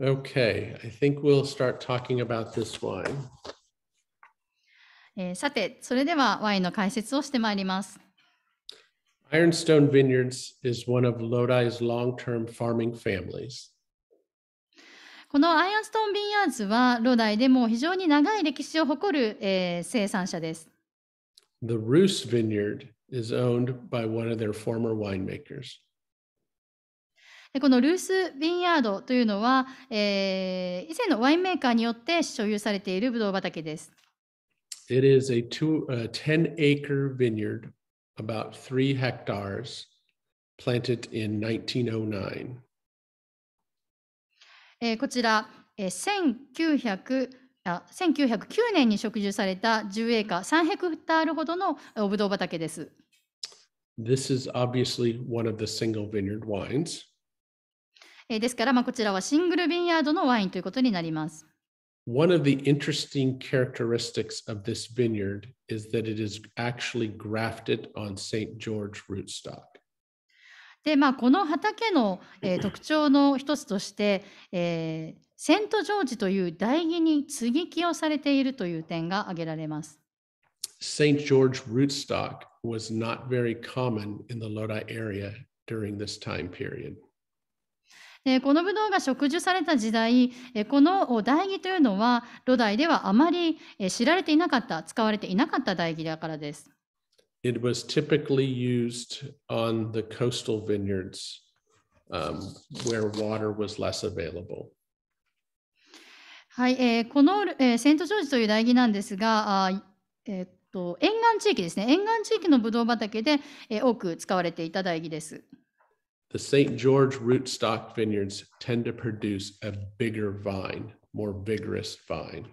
Okay, I think we'll start talking about this wine. えー、さて、それではワインの解説をしてまいります。Ironstone Vineyards is one of Lodi's long-term farming families. このアイアンストーンビンヤーズは、ロダイでも非常に長い歴史を誇る、えー生産者です。The Roos Vineyard is owned by one of their former winemakers. このルース・ヴィンヤードというのは、えー、以前のワインメーカーによって所有されているブドウ畑です。It is a, two, a 10 acre vineyard, about t hectares, r e e h planted in 1909. えー、こちら、えー、1900あ1909年に植樹された10エーカー3ヘクタールほどのブドウ畑です。This is obviously one of the single vineyard wines. えー、ですから、まあ、こちらはシングルビンヤードのワインということになります。One of the interesting characteristics of this vineyard is that it is actually grafted on St. George rootstock. で、まあ、この畑の、えー、特徴の一つとして、えー、セント・ジョージという大義に接ぎ木をされているという点が挙げられます。St. George rootstock was not very common in the Lodi area during this time period. このブドウが植樹された時代、この台木というのはロダイではあまり知られていなかった、使われていなかった台木だからです。It was typically used on the coastal vineyards、um, where water was less available. はい、えー、この、えー、セント・ジョージという台木なんですが、あえー、と沿岸地域ですね、沿岸地域のブドウ畑で、えー、多く使われていた台木です。The St. George rootstock vineyards tend to produce a bigger vine, more vigorous vine.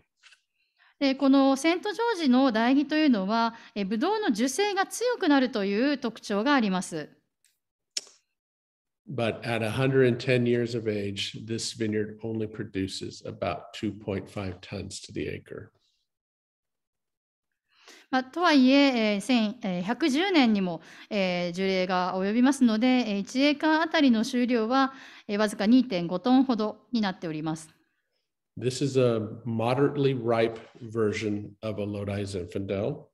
でこのセント・ジョージの苗木というのは、ブドウの樹勢が強くなるという特徴があります。But at 110 years of age, this vineyard only produces about 2.5 tons to the acre. まあ、とはいえ、えー、1 1 0年にも、えー、樹齢が及びますので、えー、1エーカーあたりの収量は、えー、わずか2.5トンほどになっております。This is a moderately ripe version of a Lodi Zinfandel.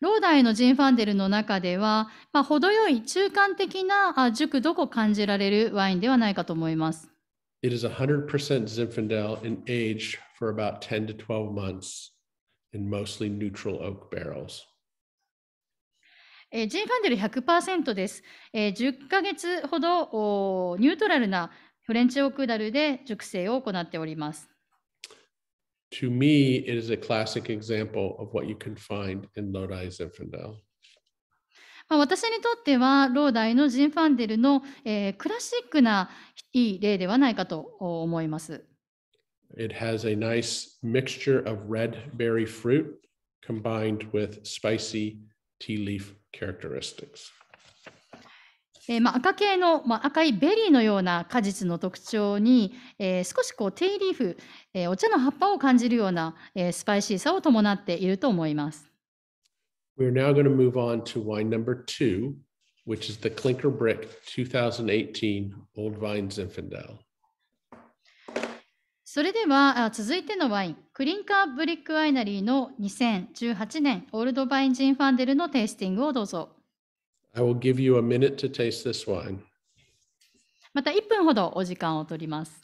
ローダイのジンファンデルの中では、まあ、程よい中間的な熟度を感じられるワインではないかと思います。It is 100% Zinfandel a n a g e for about 10 to 12 months. in mostly neutral oak barrels. ジンファンデル100%です。10ヶ月ほどニュートラルなフレンチオークダルで熟成を行っております。To me, it is a classic example of what you can find in Lodi Zinfandel. 私にとっては、ローダイのジンファンデルの、えー、クラシックないい例ではないかと思います。It has a nice mixture of red berry fruit combined with spicy tea leaf characteristics. えーまあ、赤系の、まあ、赤いベリーのような果実の特徴に、えー、少しこうテイリーフ、えー、お茶の葉っぱを感じるような、えー、スパイシーさを伴っていると思います。We're now going to move on to wine number two, which is the Clinker Brick 2018 Old Vine Zinfandel. それでは続いてのワイン、クリンカーブリックワイナリーの2018年オールドバインジンファンデルのテイスティングをどうぞ。I will give you a minute to taste this wine. また1分ほどお時間を取ります。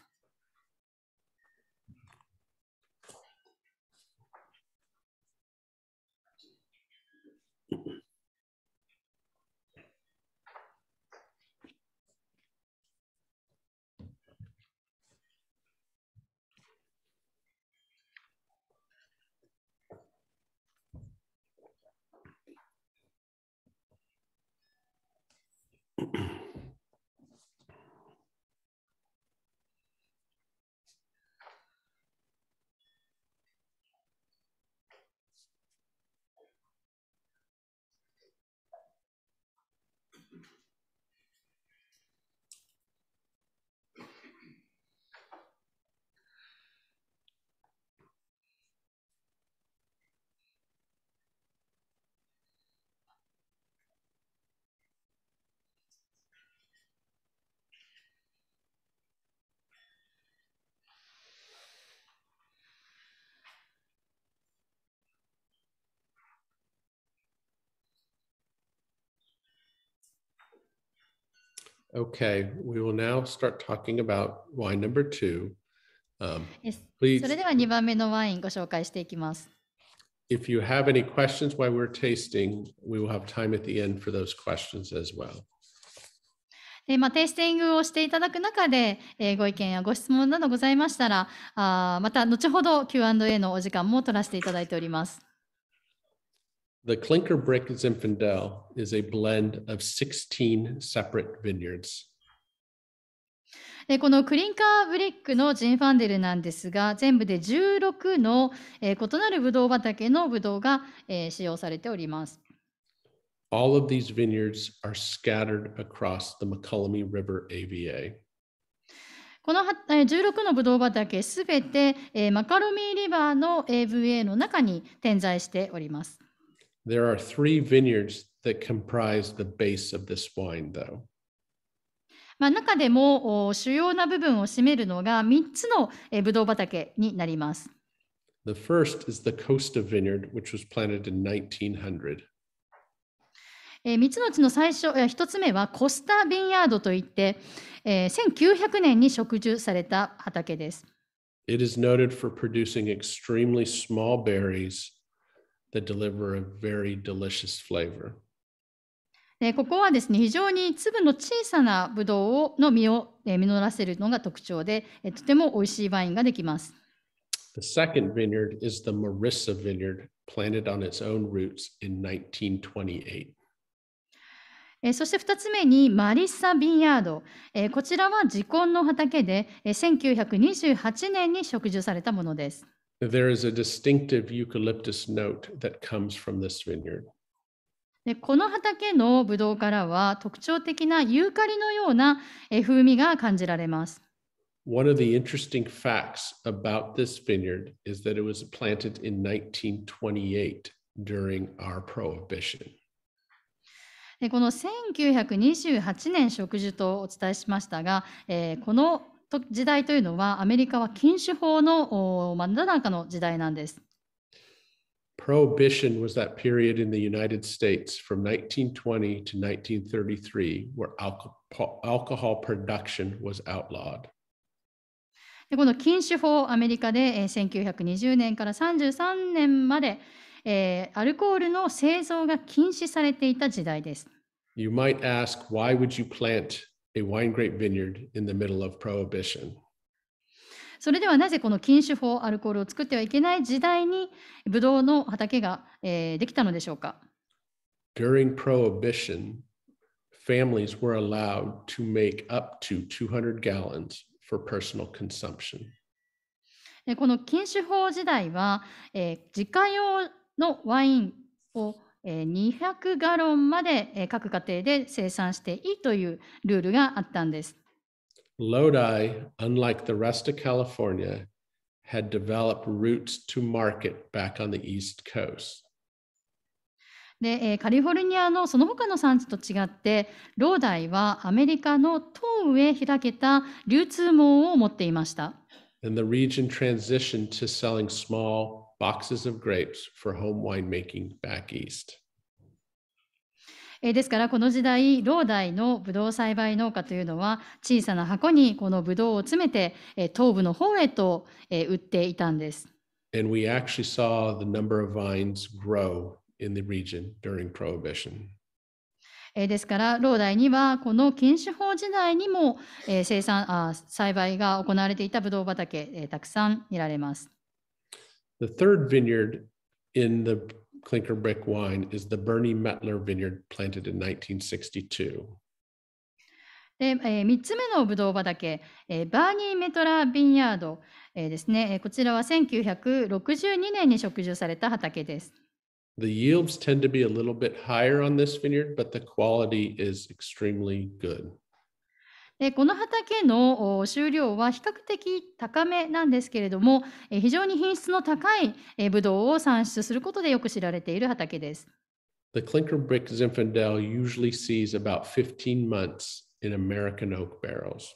Okay, we will now start talking about wine number two. Um, そ please, れでは2番目のワインご紹介していきます。if you have any questions while we're tasting, we will have time at the end for those questions as well. でまあ、テイスティングをしていただく中で、えーご意見やご質問などございましたら、あまた後ほど Q&A のお時間も取らせていただいております。The c l i n k e r b r i c k Zinfandel is a blend of 16 separate vineyards. でこのクリンカーブリックのジンファンデルなんですが全部で16の、えー、異なるブドウ畑のブドウが、えー、使用されております。All of these vineyards are scattered across the McCullamy River AVA. この16のブドウ畑すべてえマカロミーリバーの AVA の中に点在しております。There are three vineyards that comprise the base of this wine, though. まあ、中でも主要な部分を占めるのが3つのブドウ畑になります。The first is the Costa Vineyard, which was planted in 1900. 3つのうちの最初、1つ目はコスタ・ビンヤードといって、1900年に植樹された畑です。It is noted for producing extremely small berries that deliver a very delicious flavor. えここはですね、非常に粒の小さなブドウの実を、えー、実らせるのが特徴で、えー、とても美味しいワインができます。The second vineyard is the Marissa vineyard, planted on its own roots in 1928. えー、そして2つ目にマリッサ・ビンヤード、えー、こちらは時根の畑で、えー、1928年に植樹されたものです。There is a distinctive eucalyptus note that comes from this vineyard. でこの畑のブドウからは特徴的なユーカリのようなえ風味が感じられます。One of the interesting facts about this vineyard is that it was planted in 1928 during our prohibition. この1928年植樹とお伝えしましたが、えー、この時代というのはアメリカは禁酒法の真っただ中の時代なんです。Prohibition was that period in the United States from 1920 to 1933 where alcohol production was outlawed. この禁酒法、アメリカで、1920年から33年まで、えー、アルコールの製造が禁止されていた時代です。You might ask, why would you plant a wine grape vineyard in the middle of prohibition. それではなぜこの禁酒法アルコールを作ってはいけない時代にブドウの畑が、えー、できたのでしょうか During prohibition, families were allowed to make up to 200 gallons for personal consumption. この禁酒法時代は、えー、自家用のワインを200ガロンまで各家庭で生産していいというルールがあったんです。Lodi, unlike the rest of California, had developed routes to market back on the East Coast. で、カリフォルニアのその他の産地と違って、ローダイはアメリカの東上開けた流通網を持っていました。And the region transitioned to selling small boxes of grapes for home winemaking back east. えですからこの時代老代のブドウ栽培農家というのは小さな箱にこのブドウを詰めて、え東部の方へと、え売っていたんです。And we actually saw the number of vines grow in the region during Prohibition. えですから、老代にはこの禁酒法時代にも、え生産あ栽培が行われていたブドウ畑、えたくさん見られます。The third vineyard in the clinker brick wine is the Bernie Mettler vineyard planted in 1962. で、えー、3つ目のブドウ畑、えー、バーニー・メトラー・ビンヤード、えー、ですね、えー、こちらは1962年に植樹された畑です。The yields tend to be a little bit higher on this vineyard, but the quality is extremely good. でこの畑の収量は比較的高めなんですけれども非常に品質の高いブドウを産出することでよく知られている畑です。The clinker brick Zinfandel usually sees about 15 months in American oak barrels.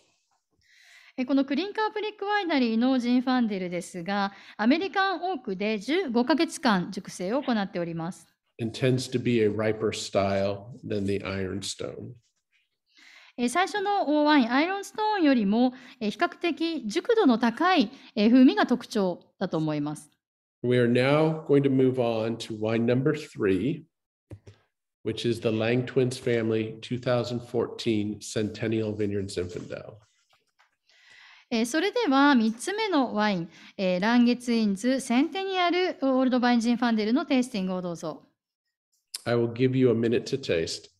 このクリンカープリックワイナリーのジンファンデルですが、アメリカンオークで15ヶ月間熟成を行っております。And tends to be a riper style than the ironstone. 最初のワイン、アイロンストーンよりも、比較的熟度の高い、え風味が特徴だと思います。We are now going to move on to wine number three, which is the Lang Twins Family 2014 Centennial Vineyard Zinfandel. それでは3つ目のワイン、ランゲツインズセンテニアルオールドバインジンファンデルのテイスティングをどうぞ。I will give you a minute to taste.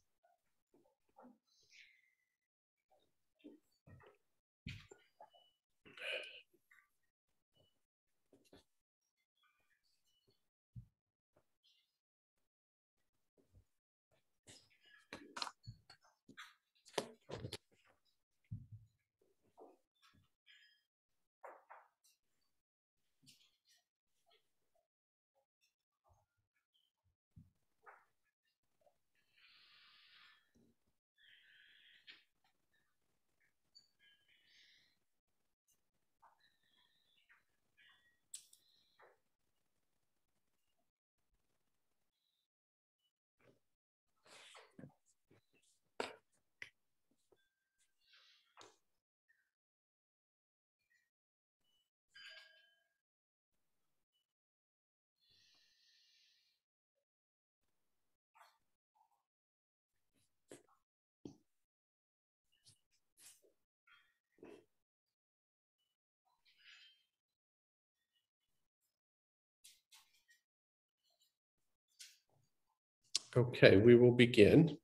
Okay, we will begin.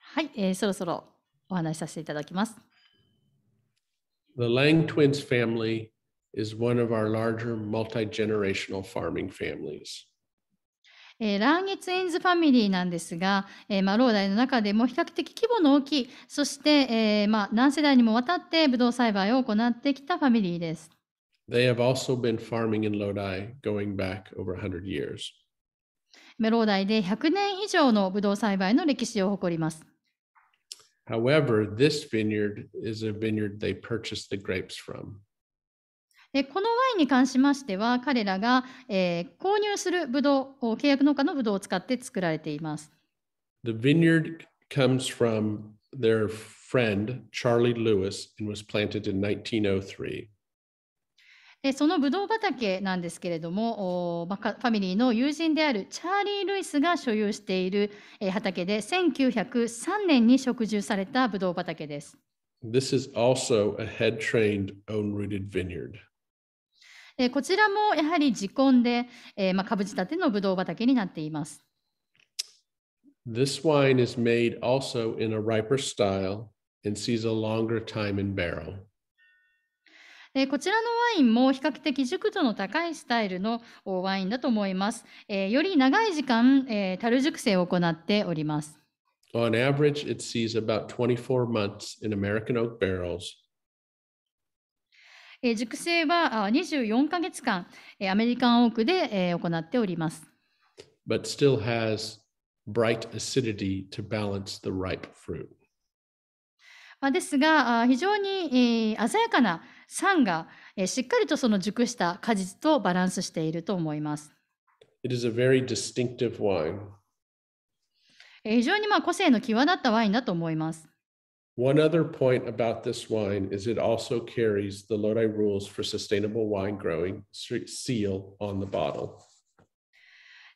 はい、えー、そろそろお話しさせていただきます。The Lang twins family is one of our larger multi-generational farming families. えー、ランゲツインズファミリーなんですが、えーまあ、老イの中でも比較的規模の大きい、そして、えーまあ、何世代にもわたってブドウ栽培を行ってきたファミリーです。They have also been farming in Lodi going back over 100 years. However, this vineyard is a vineyard they purchased the grapes from. でこのワインに関しましては、彼らが、えー、購入するブドウ、契約農家のブドウを使って作られています。The vineyard comes from their friend Charlie Lewis and was planted in 1903. でそのブドウ畑なんですけれどもおファミリーの友人であるチャーリー・ルイスが所有している畑で1903年に植樹されたブドウ畑です。This is also a head-trained, own-rooted vineyard. こちらもやはり自根で、えーまあ、株仕立てのブドウ畑になっています。This wine is made also in a riper style and sees a longer time in barrel. えこちらのワインも比較的熟度の高いスタイルのワインだと思います。えより長い時間、え樽熟成を行っております。On average, it sees about 24 months in American oak barrels. 熟成は24ヶ月間、アメリカンオークで行っております。But still has bright acidity to balance the ripe fruit. ですが、非常に鮮やかな酸がえしっかりとその熟した果実とバランスしていると思います。It is a very distinctive wine. 非常にまあ個性の際立ったワインだと思います。One other point about this wine is it also carries the Lodi Rules for Sustainable Wine Growing seal on the bottle.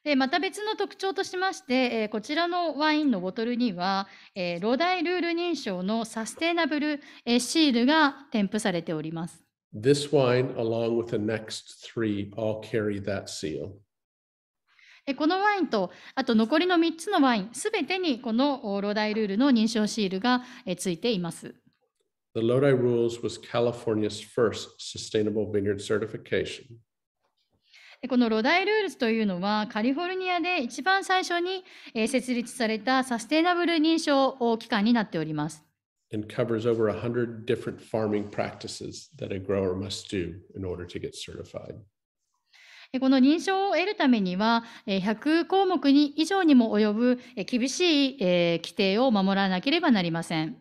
でまた別の特徴としまして、えー、こちらのワインのボトルには、えー、ロダイルール認証のサステナブル、えー、シールが添付されております。This wine, along with the next three, all carry that seal. このワインと、あと残りの3つのワイン、すべてにこのロダイルールの認証シールがついています。The Lodi Rules was California's first sustainable vineyard certification. でこのロダイルールズというのはカリフォルニアで一番最初に設立されたサステナブル認証機関になっております。and covers over 100 different farming practices that a grower must do in order to get certified. この認証を得るためには、100項目に以上にも及ぶ厳しい規定を守らなければなりません。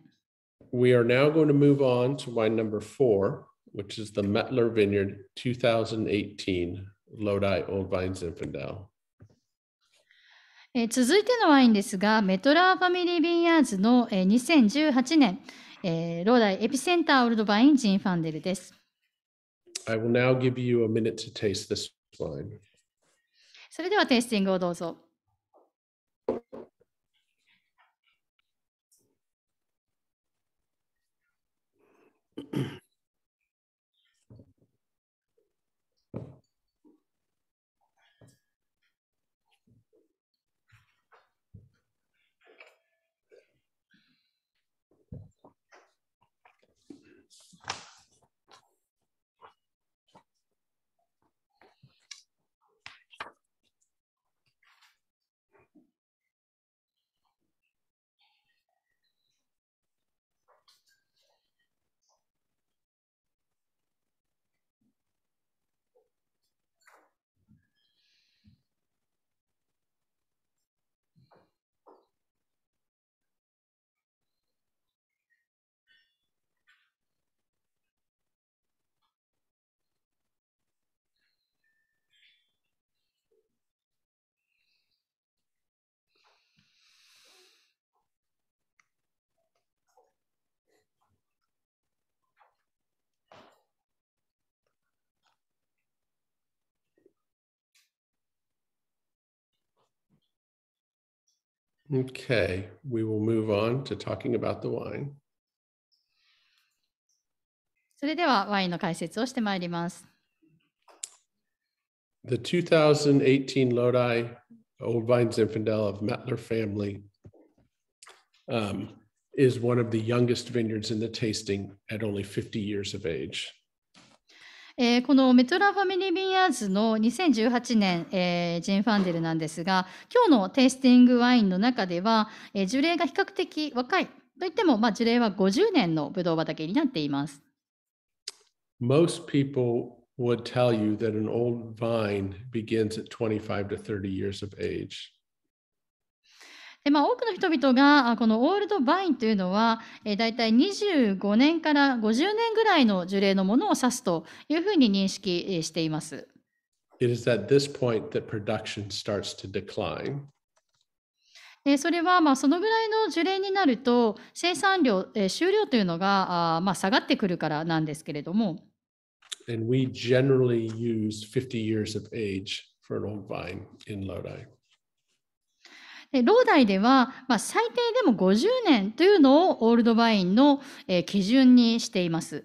We are now going to move on to wine number four, which is the Mettler Vineyard 2018 Lodi, Old Vine, Zinfandel. え続いてのワインですが、メトラーファミリービンヤーズの、え2018年、えローダイエピセンターオールドバインジンファンデルです。I will now give you a minute to taste this wine. それではテイスティングをどうぞ。Okay, we will move on to talking about the wine. それではワインの解説をしてまいります。The 2018 Lodi Old Vine Zinfandel of Mettler family um, is one of the youngest vineyards in the tasting at only 50 years of age. えー、このメトラファミリービンヤーズの2018年、えー、ジェン・ファンデルなんですが、今日のテイスティングワインの中では、えー、樹齢が比較的若いといっても、まあ、樹齢は50年のブドウ畑になっています。Most people would tell you that an old vine begins at 25 to 30 years of age. えまあ、多くの人々がこのオールドバインというのは、えー、大体25年から50年ぐらいの樹齢のものを指すというふうに認識しています。それはまあそのぐらいの樹齢になると生産量、えー、終というのがあまあ下がってくるからなんですけれども。And we generally use 50 years of age for an old vine in Lodi. ローダイでは、まあ、最低でも50年というのをオールドバインの、えー、基準にしています。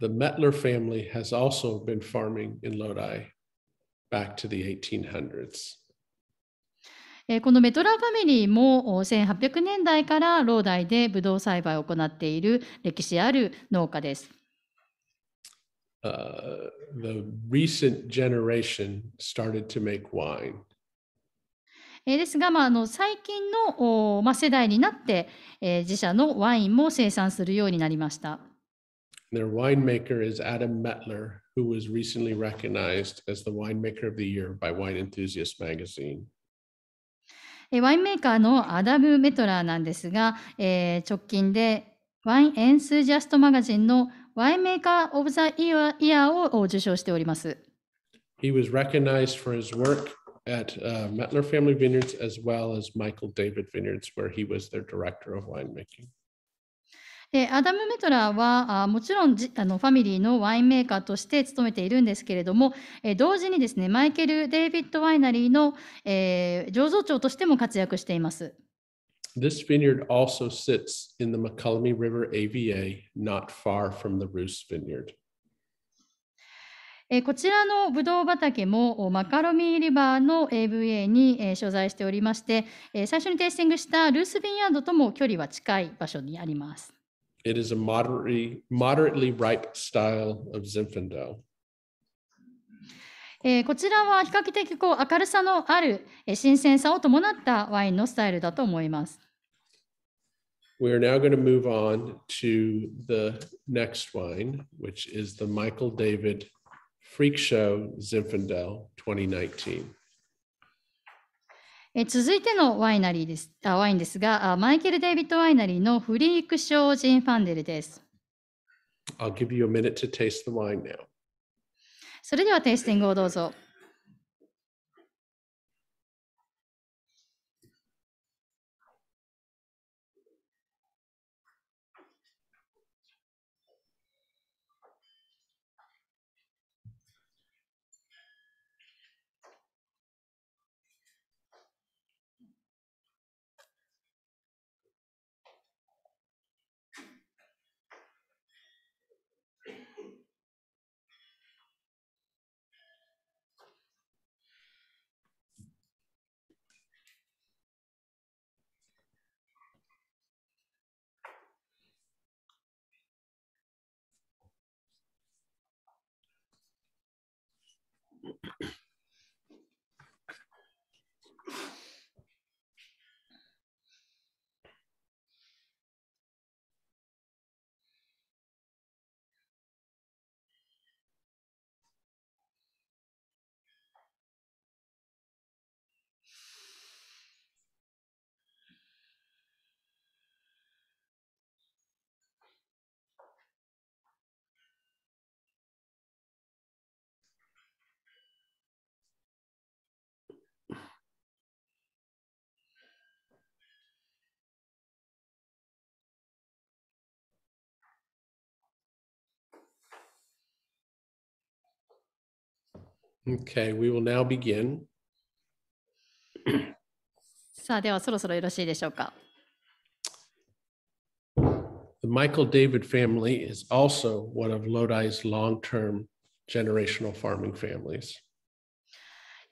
The Mettler family has also been farming in Lodi back to the 1800s. このメトラファミリーも1800年代からローダイでブドウ栽培を行っている歴史ある農家です。Uh, the recent generation started to make wine. えー、ですが、まあ、あの最近の、ま世代になって、えー、自社のワインも生産するようになりました。Their winemaker is Adam Mettler, who was recently recognized as the winemaker of the year by Wine Enthusiast magazine. ワインメーカーのアダム・メトラーなんですが、えー、直近でワイン・エンスージャストマガジンのワインメーカー・オブ・ザ・イヤーを受賞しております。He was recognized for his work at uh, Mettler Family Vineyards as well as Michael David Vineyards, where he was their director of winemaking. でアダム・メトラーはあもちろんじあのファミリーのワインメーカーとして勤めているんですけれども、え同時にですねマイケル・デイビッド・ワイナリーの、えー、醸造長としても活躍しています。This vineyard also sits in the McCullamy River AVA, not far from the Roos Vineyard. えこちらのぶどう畑もマカロミリバーの AVA に、え所在しておりまして、え最初にテイスティングしたルースビンヤードとも距離は近い場所にあります。It is a moderately, moderately ripe style of Zinfandel. えこちらは比較的こう明るさのある、え新鮮さを伴ったワインのスタイルだと思います。We are now going to move on to the next wine, which is the Michael David Freak Show Zinfandel 2019. え続いてのワイナリーですあワインですがあ、マイケル・デイビッド・ワイナリーのフリークショージン・ファンデルです。I'll give you a minute to taste the wine now. それではテイスティングをどうぞ。Okay, we will now begin. さあ、ではそろそろよろしいでしょうか。The Michael David family is also one of Lodi's long term generational farming families.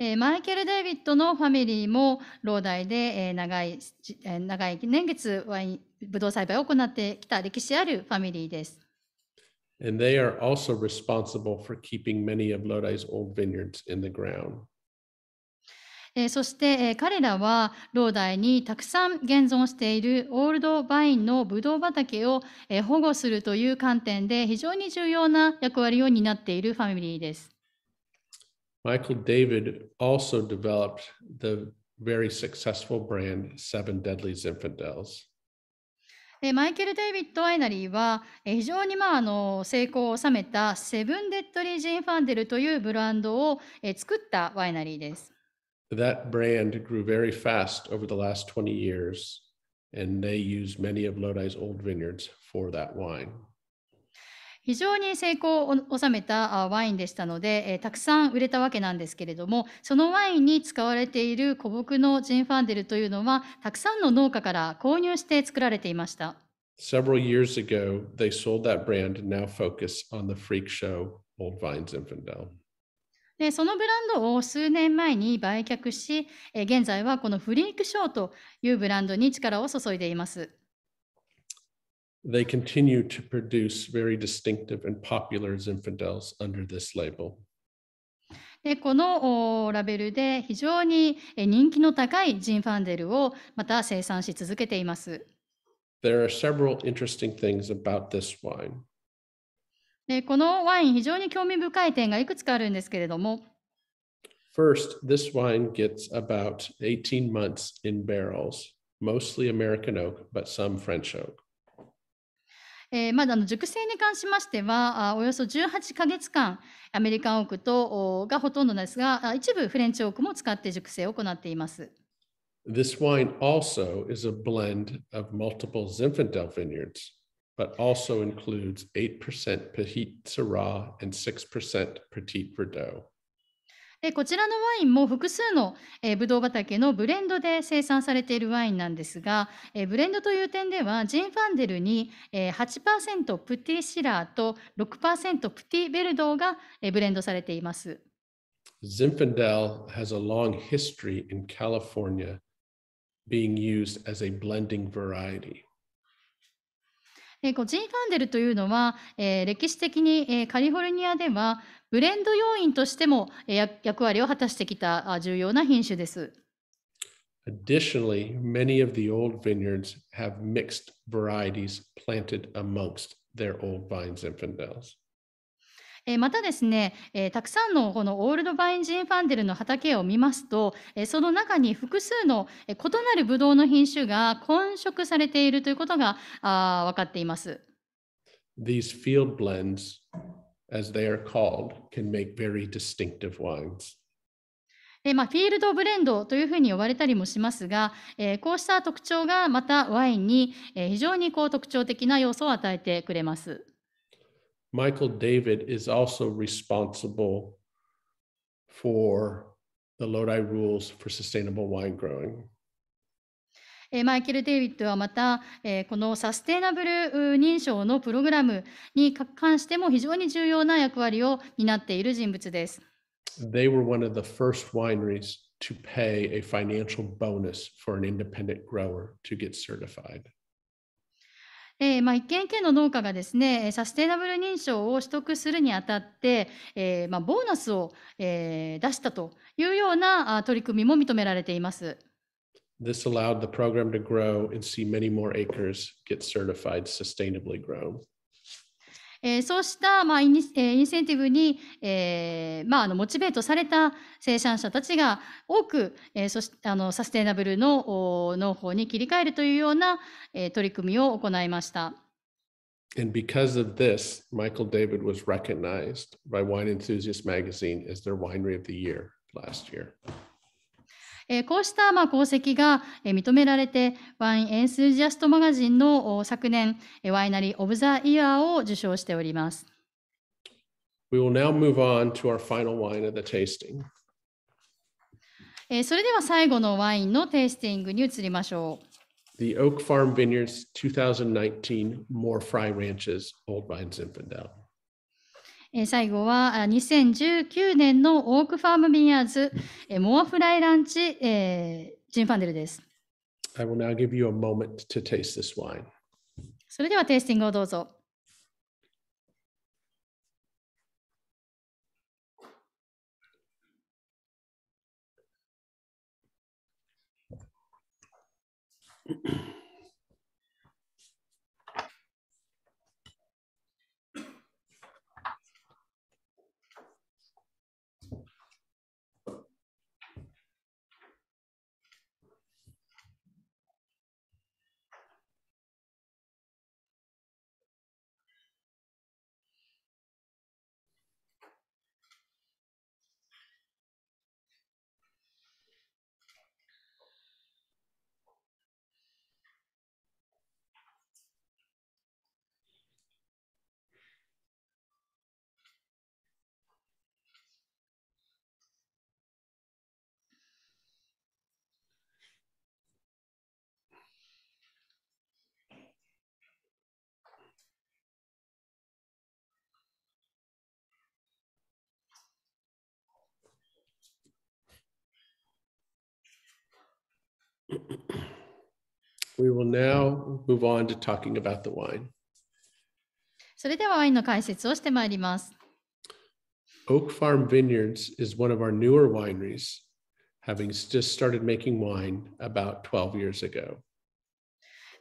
えー、マイケル・デイビッドのファミリーも老大で、えー、長い、えー、長い年月ワインブドウ栽培を行ってきた歴史あるファミリーです。and they are also responsible for keeping many of Lodi's old vineyards in the ground. そして彼らは老大にたくさん現存しているオールドバインのブドウ畑を保護するという観点で非常に重要な役割を担っているファミリーです。Michael David also developed the very successful brand Seven Deadlies Infidels. えでマイケル・デイビッド・ワイナリーは、え非常に、まあ、あの成功を収めたセブン・デッドリー・ジン・ファンデルというブランドを、え作ったワイナリーです。That brand grew very fast over the last 20 years, and they used many of Lodi's old vineyards for that wine. 非常に成功を収めたワインでしたので、えー、たくさん売れたわけなんですけれどもそのワインに使われている古木のジンファンデルというのはたくさんの農家から購入して作られていました。Several years ago, they sold that brand and now focus on the freak show Old Vines i n f d e l でそのブランドを数年前に売却し、現在はこのフリークショーというブランドに力を注いでいます。they continue to produce very distinctive and popular Zinfandels under this label. でこのラベルで非常に人気の高いジンファンデルをまた生産し続けています。There are several interesting things about this wine. でこのワイン非常に興味深い点がいくつかあるんですけれども。First, this wine gets about 18 months in barrels, mostly American oak, but some French oak. えー、まだの熟成に関しましては、およそ18か月間、アメリカンオークとがほとんどですが、一部フレンチオークも使って熟成を行っています。This wine also is a blend of multiple Zinfandel vineyards, but also includes 8% Petit Syrah and 6% Petit Verdot. でこちらのワインも複数の、えブドウ畑のブレンドで生産されているワインなんですが、えー、ブレンドという点ではジンファンデルに、えー、8%プティシラーと6%プティベルドーが、えー、ブレンドされています。Zinfandel has a long history in California being used as a blending variety. ジンファンデルというのは、え歴史的に、えカリフォルニアではブレンド要員としても役割を果たしてきた重要な品種です。Additionally, many of the old vineyards have mixed varieties planted amongst their old vines and findels. またですね、たくさんのこのオールドバインジンファンデルの畑を見ますと、その中に複数の異なるブドウの品種が混色されているということが分かっています。These field blends as they are called, can make very distinctive wines. えまあ、フィールドブレンドというふうに呼ばれたりもしますが、えー、こうした特徴がまたワインに、えー、非常にこう特徴的な要素を与えてくれます。Michael David is also responsible for the Lodi rules for sustainable wine growing. えマイケル・デイビッドはまた、えこのサステイナブル認証のプログラムに関しても非常に重要な役割を担っている人物です。They were one of the first wineries to pay a financial bonus for an independent grower to get certified. えーまあ、一軒一軒の農家がですねサステナブル認証を取得するにあたって、えーまあ、ボーナスを、えー、出したというようなあ取り組みも認められています。This allowed the program to grow and see many more acres get certified sustainably grown. And because of this, Michael David was recognized by Wine Enthusiast magazine as their winery of the year last year. えこうしたま功績が認められて、ワインエンスージアストマガジンの昨年、ワイナリー・オブ・ザ・イヤーを受賞しております。We will now move on to our final wine of the tasting. それでは最後のワインのテイスティングに移りましょう。The Oak Farm Vineyards 2019 More Fry Ranches Old Vines Infidel. 最後は2019年のオークファームビニアーズ、モアフライランチ、えー、ジンファンデルです。I will now give you a moment to taste this wine. それではテイスティングをどうぞ。We will now move on to talking about the wine. それではワインの解説をしてまいります。Oak Farm Vineyards is one of our newer wineries, having just started making wine about 12 years ago.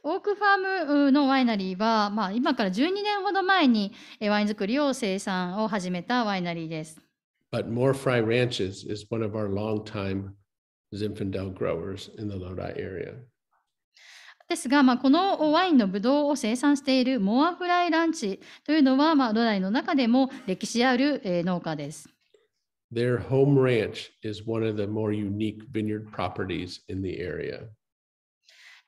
オークファームのワイナリーは、まあ、今から12年ほど前にえワイン作りを生産を始めたワイナリーです。But uh, Morfry Ranches is one of our longtime Zinfandel growers in the Lodi area. ですが、まあ、このワインのブドウを生産しているモアフライランチというのは、まあ、ロダイの中でも歴史ある、えー、農家です。Their home ranch is one of the more unique vineyard properties in the area.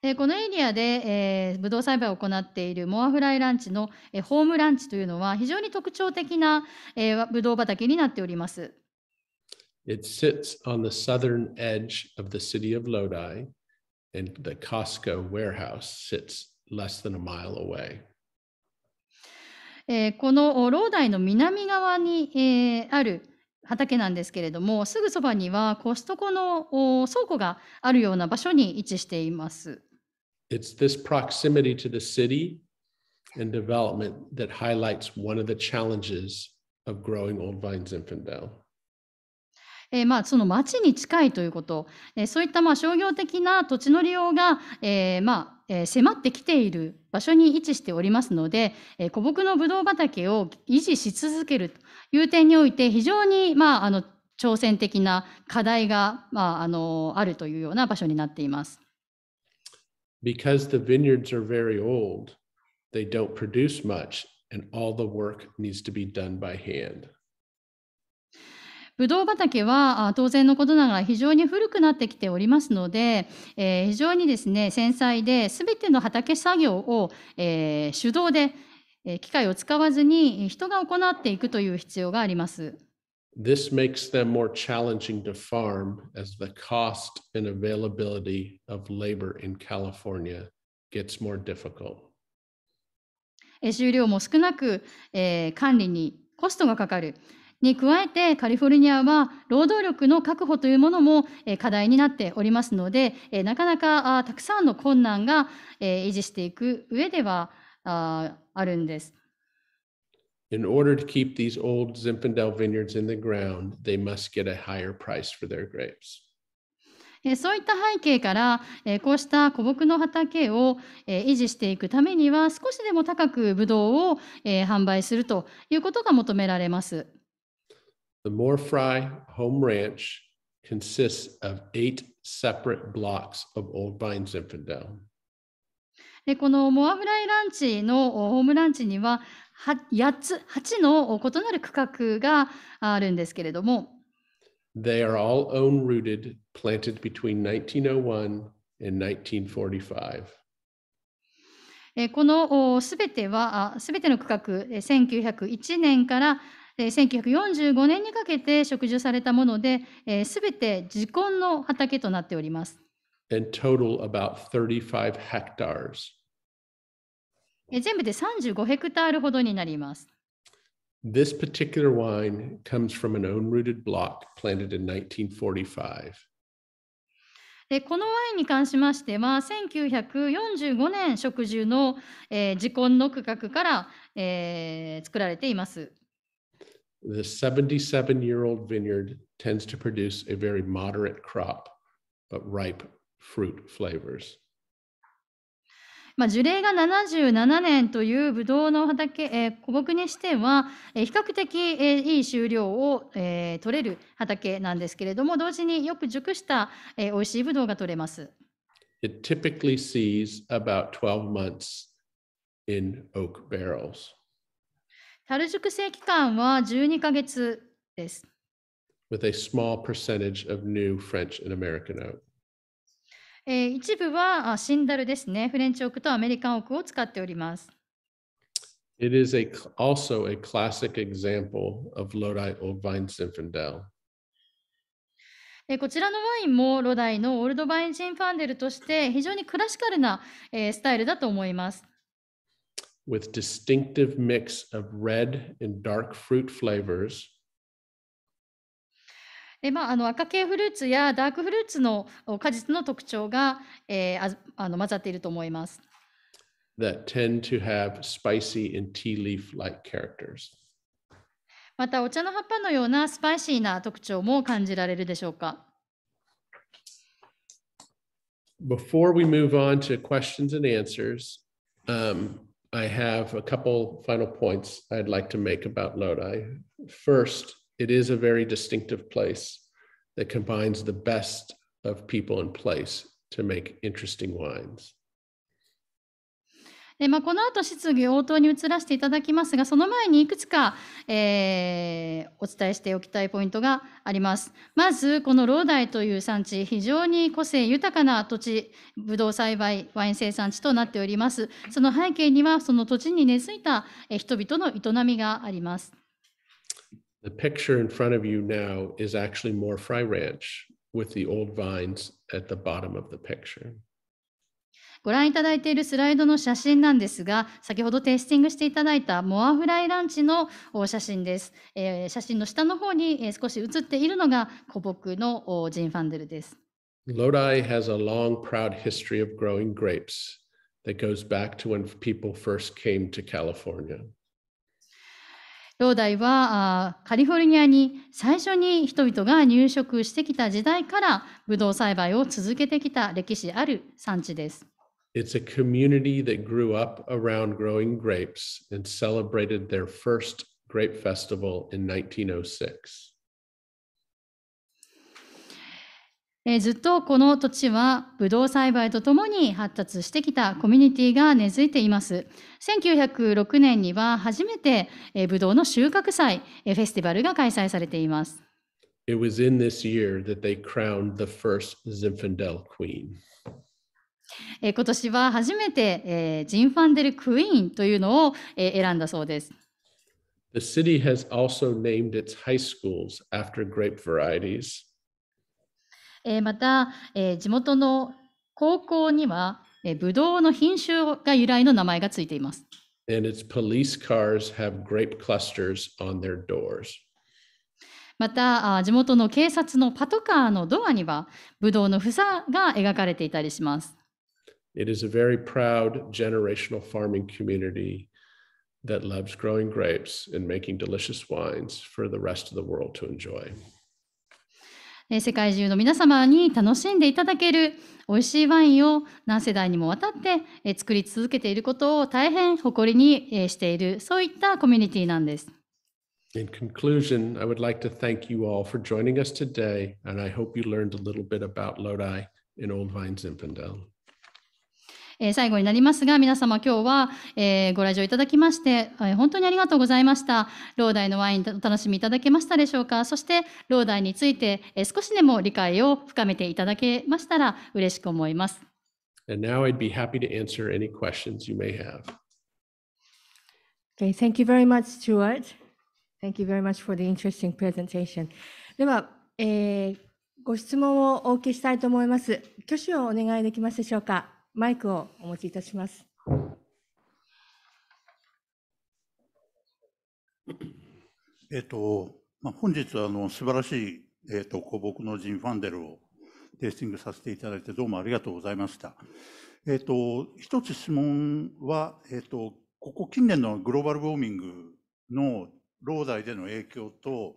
でこのエリアで、えー、ブドウ栽培を行っているモアフライランチの、えー、ホームランチというのは非常に特徴的な、えー、ブドウ畑になっております。It sits on the southern edge of the city of Lodi, and the Costco warehouse sits less than a mile away. えー、このローダイの南側に、えー、ある畑なんですけれども、すぐそばにはコストコの倉庫があるような場所に位置しています。It's this proximity to the city and development that highlights one of the challenges of growing Old Vines Infantdale. えー、まあ、その町に近いということ、えー、そういったまあ商業的な土地の利用が、えー、まあ迫ってきている場所に位置しておりますので、え古木のブドウ畑を維持し続けるという点において非常に、まあ、あの挑戦的な課題が、まあ、あのあるというような場所になっています。Because the vineyards are very old, they don't produce much, and all the work needs to be done by hand. ブドウ畑は当然のことながら非常に古くなってきておりますので、えー、非常にですね繊細で全ての畑作業を、えー、手動で機械を使わずに人が行っていくという必要があります。This makes them more challenging to farm as the cost and availability of labor in California gets more difficult. 重量も少なく、えー、管理にコストがかかる。に加えてカリフォルニアは労働力の確保というものも課題になっておりますのでなかなかたくさんの困難が維持していく上ではあるんです。In order to keep these old Zinfandel vineyards in the ground, they must get a higher price for their grapes. そういった背景からこうした古木の畑を維持していくためには少しでも高くブドウを販売するということが求められます。The Morfry Home Ranch consists of eight separate blocks of Old Vine Zinfandel. でこのモアフライランチのホームランチには 8, つ8の異なる区画があるんですけれども。They are all own rooted, planted between 1901 and 1945. このすべては、すべての区画、1901年から1945年にかけて植樹されたもので、すべて自根の畑となっております。In total, about 35 hectares. 全部で35ヘクタールほどになります。This particular wine comes from an own rooted block planted in 1945. でこのワインに関しましては、1945年植樹の、えー、自根の区画から、えー、作られています。the 77 year old vineyard tends to produce a very moderate crop, but ripe fruit flavors. まあ、樹齢が77年というブドウの畑、えー、古木にしては、えー、比較的、えー、いい収量を、えー、取れる畑なんですけれども、同時によく熟した、えー、美味しいブドウが取れます。It typically sees about 12 months in oak barrels. タ樽熟成期間は12ヶ月です。With a small percentage of new French and American oak. えー、一部はシンダルですね。フレンチオークとアメリカンオークを使っております。It is a, also a classic example of Lodi Old Vine Zinfandel. こちらのワインもロダイのオールドバインジンファンデルとして非常にクラシカルなスタイルだと思います。with distinctive mix of red and dark fruit flavors. でまあ、あの赤系フルーツやダークフルーツの果実の特徴が、えー、ああの混ざっていると思います。That tend to have spicy and tea leaf-like characters. we move on to questions and answers, um, I have a couple final points I'd like to make about Lodi. First, it is a very distinctive place that combines the best of people and place to make interesting wines. でまあ、この後質疑応答に移らせていただきますが、その前にいくつか、えー、お伝えしておきたいポイントがあります。まず、このローダイという産地、非常に個性豊かな土地、ブド栽培、ワイン生産地となっております。その背景には、その土地に根付いた人々の営みがあります。The picture in front of you now is actually more Fry Ranch with the old vines at the bottom of the picture. ご覧いただいているスライドの写真なんですが、先ほどテイスティングしていただいたモアフライランチの写真です。えー、写真の下の方に少し写っているのが古木のジン・ファンデルです。Lodi has a long, proud history of growing grapes that goes back to when people first came to California. 兄弟はカリフォルニアに最初に人々が入植してきた時代からブドウ栽培を続けてきた歴史ある産地です。It's a community that grew up around growing grapes and celebrated their first grape festival in 1906. えー、ずっとこの土地はブドウ栽培とともに発達してきたコミュニティが根付いています。1906年には初めて、えー、ブドウの収穫祭、えー、フェスティバルが開催されています。え今年は初めて、えー、ジンファンデル・クイーンというのを、えー、選んだそうです。The city has also named its high schools after grape varieties. えまた、え地元の高校には、えー、ブドウの品種が由来の名前がついています。And its police cars have grape clusters on their doors. また地元の警察のパトカーのドアにはブドウの房が描かれていたりします。It is a very proud generational farming community that loves growing grapes and making delicious wines for the rest of the world to enjoy. え世界中の皆様に楽しんでいただける美味しいワインを何世代にもわたって、え作り続けていることを大変誇りに、えしているそういったコミュニティなんです。In conclusion, I would like to thank you all for joining us today, and I hope you learned a little bit about Lodi in Old v i n e z i n f a n d e l えー、最後になりますが、皆様今日は、えー、ご来場いただきまして、えー、本当にありがとうございました。老大のワインお楽しみいただけましたでしょうかそして、老大について、えー、少しでも理解を深めていただけましたら嬉しく思います。And now I'd be happy to answer any questions you may have. Okay, thank you very much, Stuart. Thank you very much for the interesting presentation. では、えー、ご質問をお受けしたいと思います。挙手をお願いできますでしょうか。マイクをお持ちいたします。えっと、まあ、本日はあの素晴らしい、えっと、古木のジン・ファンデルをテイスティングさせていただいてどうもありがとうございました。えっと、一つ質問は、えっと、ここ近年のグローバルウォーミングの労働での影響と、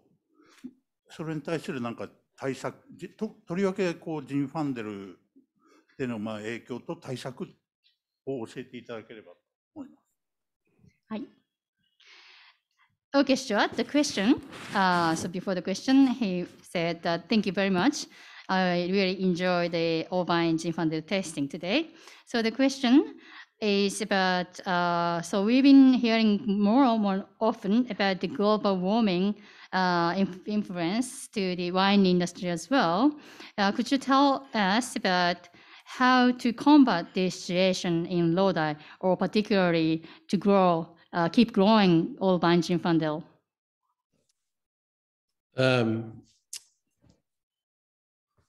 それに対するなんか対策、ととりわけこうジン・ファンデル手のまあ影響と対策を教えていただければと思います。はい。Okay, Stuart, the question. Uh, so before the question, he said thank you very much. I really enjoy the Irvine gene funded testing today. So the question is about, uh, so we've been hearing more and more often about the global warming uh, influence to the wine industry as well. Uh, could you tell us about how to combat this situation in Lodi, or particularly to grow, uh, keep growing old Banjin Zinfandel? Um,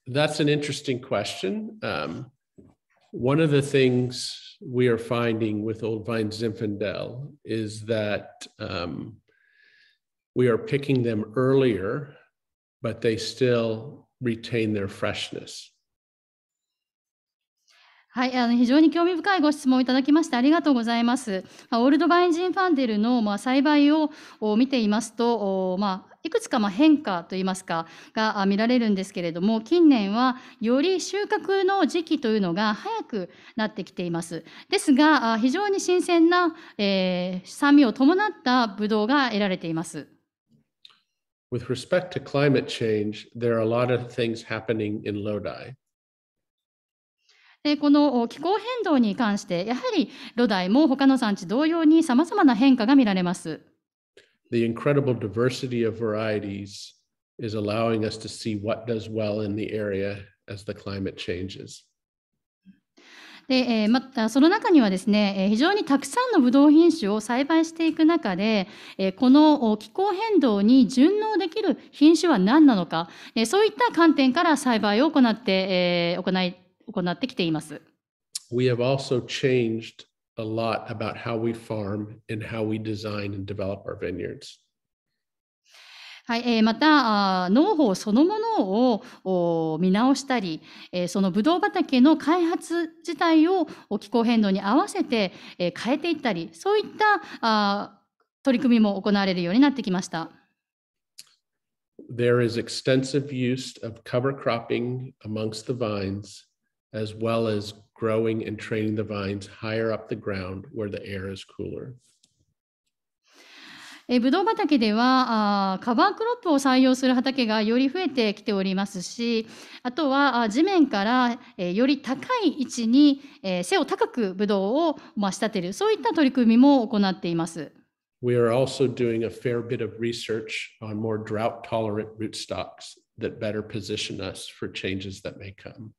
that's an interesting question. Um, one of the things we are finding with Old Vine Zinfandel is that um, we are picking them earlier, but they still retain their freshness. はい、あの非常に興味深いご質問をいただきましてありがとうございます。オールドバインジンファンデルの、まあ、栽培を見ていますと、まあ、いくつかま変化といいますかが見られるんですけれども近年はより収穫の時期というのが早くなってきていますですが非常に新鮮な、えー、酸味を伴ったブドウが得られています With respect to climate change there are a lot of things happening in Lodi でこの気候変動に関してやはりロダイも他の産地同様にさまざまな変化が見られます。The incredible diversity of varieties is allowing us to see what does well in the area as the climate changes. で、えー、またその中にはですね、えー、非常にたくさんのブドウ品種を栽培していく中で、えー、この気候変動に順応できる品種は何なのか、えー、そういった観点から栽培を行って、えー、行い行ってきています。We have also changed a lot about how we farm and how we design and develop our vineyards. はいえー、また農法そのものを見直したり、えー、そのブドウ畑の開発自体を気候変動に合わせて、えー、変えていったりそういったあ取り組みも行われるようになってきました。There is extensive use of cover cropping amongst the vines as well as growing and training the vines higher up the ground where the air is cooler. えブドウ畑ではあカバークロップを採用する畑がより増えてきておりますしあとはあ地面から、えより高い位置に、え背を高くブドウを、まあ、仕立てるそういった取り組みも行っています。We are also doing a fair bit of research on more drought tolerant rootstocks that better position us for changes that may come.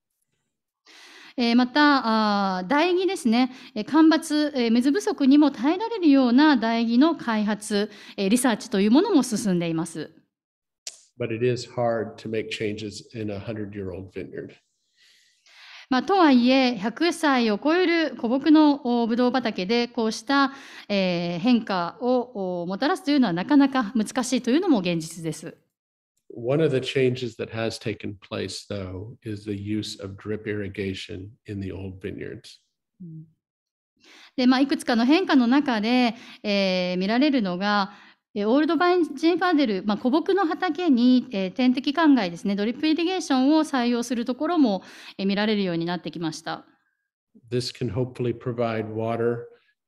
えまた、苗木ですね、干ばつ、水不足にも耐えられるような苗木の開発、リサーチというものも進んでいます。But it is hard to make changes in a y e a r o l d vineyard. まあ、とはいえ、100歳を超える古木のブドウ畑で、こうした、えー、変化をもたらすというのはなかなか難しいというのも現実です。One of the changes that has taken place, though, is the use of drip irrigation in the old vineyards. でまあ、いくつかの変化の中で、えー、見られるのが、えー、オールドバインジンファーデル、まあ、古木の畑に、えー、天敵灌漑ですね、ドリップイリゲーションを採用するところも、えー、見られるようになってきました。This can hopefully provide water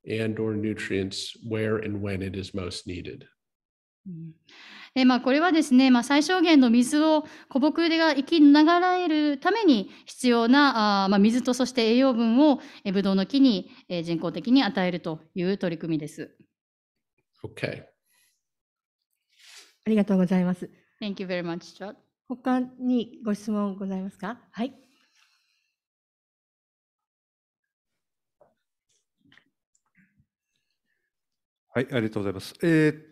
and or nutrients where and when it is most needed. うんえまあ、これはですね、まあ、最小限の水を古木が生きながらえるために必要なあ、まあ、水とそして栄養分をブドウの木に人工的に与えるという取り組みです。o k ありがとうございます。Thank you very much, Chad. 他にご質問ございますかはい。はい、ありがとうございます。えっ、ー、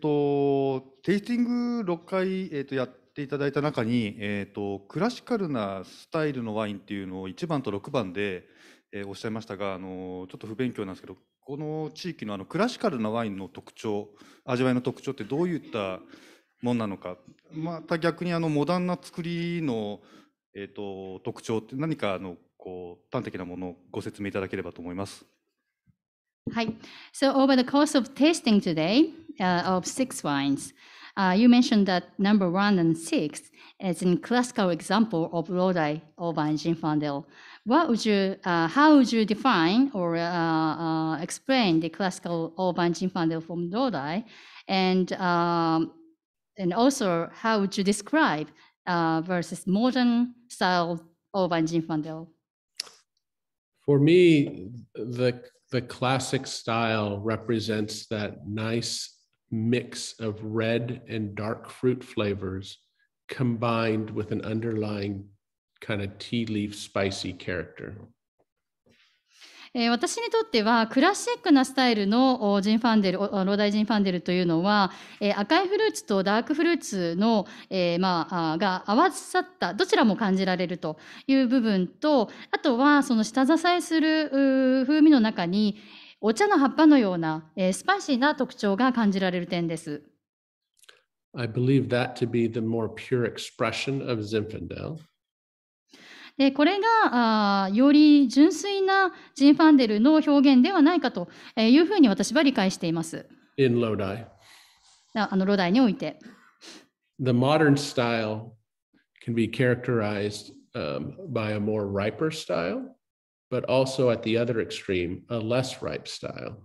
と、テイスティング6回、えーと、やっていただいた中に、えっ、ー、と、クラシカルなスタイルのワインっていうのを1番と6番で、えー、おっしゃいましたが、あのちょっと不勉強なんですけど、この地域のあのクラシカルなワインの特徴、味わいの特徴ってどういったもんなのか、また逆にあのモダンな作りの、えーと、と特徴って何かあのこう端的なものをご説明いただければと思います。Hi. So over the course of tasting today uh, of six wines, uh, you mentioned that number one and six is a classical example of Lodi, Auburn, Zinfandel. What would you, uh, how would you define or uh, uh, explain the classical Auburn Zinfandel from Lodi, and um, and also how would you describe uh, versus modern style Auburn Zinfandel? For me, the the classic style represents that nice mix of red and dark fruit flavors combined with an underlying kind of tea leaf spicy character. えー、私にとってはクラシックなスタイルのジンファンデルローダイジンファンデルというのは、えー、赤いフルーツとダークフルーツの、えー、まあ、が合わさったどちらも感じられるという部分とあとはその下支えする風味の中にお茶の葉っぱのような、えスパイシーな特徴が感じられる点です。I believe that to be the more pure expression of Zinfandel. えこれがあより純粋なジン・ファンデルの表現ではないかというふうに私は理解しています。In Lodi. あのロダイにおいて。The modern style can be characterized um, by a more riper style, but also at the other extreme, a less ripe style.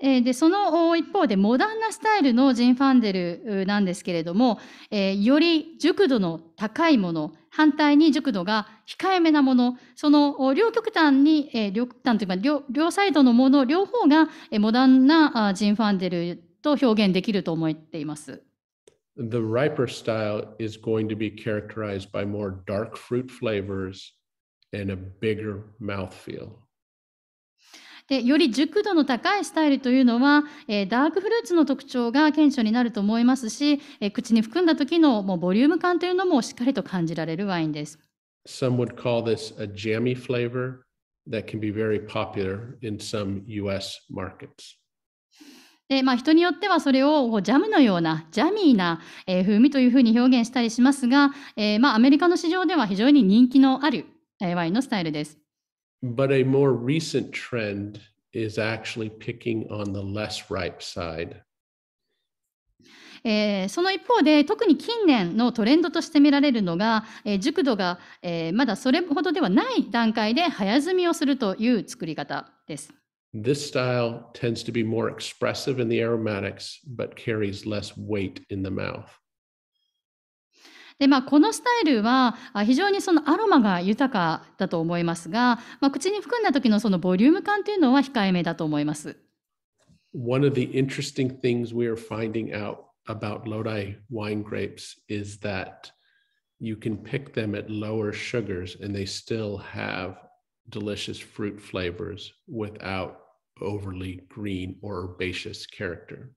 でその一方でモダンなスタイルのジン・ファンデルなんですけれども、えより熟度の高いもの反対に熟度が控えめなもの、その両極端に、えー、両極端というか両、両サイドのもの、両方が、えー、モダンなあジンファンデルと表現できると思っています。The riper style is going to be characterized by more dark fruit flavors and a bigger mouthfeel. でより熟度の高いスタイルというのは、えー、ダークフルーツの特徴が顕著になると思いますし、えー、口に含んだ時のもうボリューム感というのもしっかりと感じられるワインです。Some would call this a jammy flavor that can be very popular in some US markets. でまあ、人によってはそれをジャムのようなジャミーな、えー、風味というふうに表現したりしますが、えーまあ、アメリカの市場では非常に人気のある、えー、ワインのスタイルです。but a more recent trend is actually picking on the less ripe side. えー、その一方で特に近年のトレンドとして見られるのが、えー、熟度が、えー、まだそれほどではない段階で早摘みをするという作り方です。This style tends to be more expressive in the aromatics but carries less weight in the mouth. で、まあ、このスタイルは非常にそのアロマが豊かだと思いますが、まあ、口に含んだ時のそのボリューム感というのは控えめだと思います。One of the interesting things we are finding out about Lodi wine grapes is that you can pick them at lower sugars and they still have delicious fruit flavors without overly green or herbaceous character.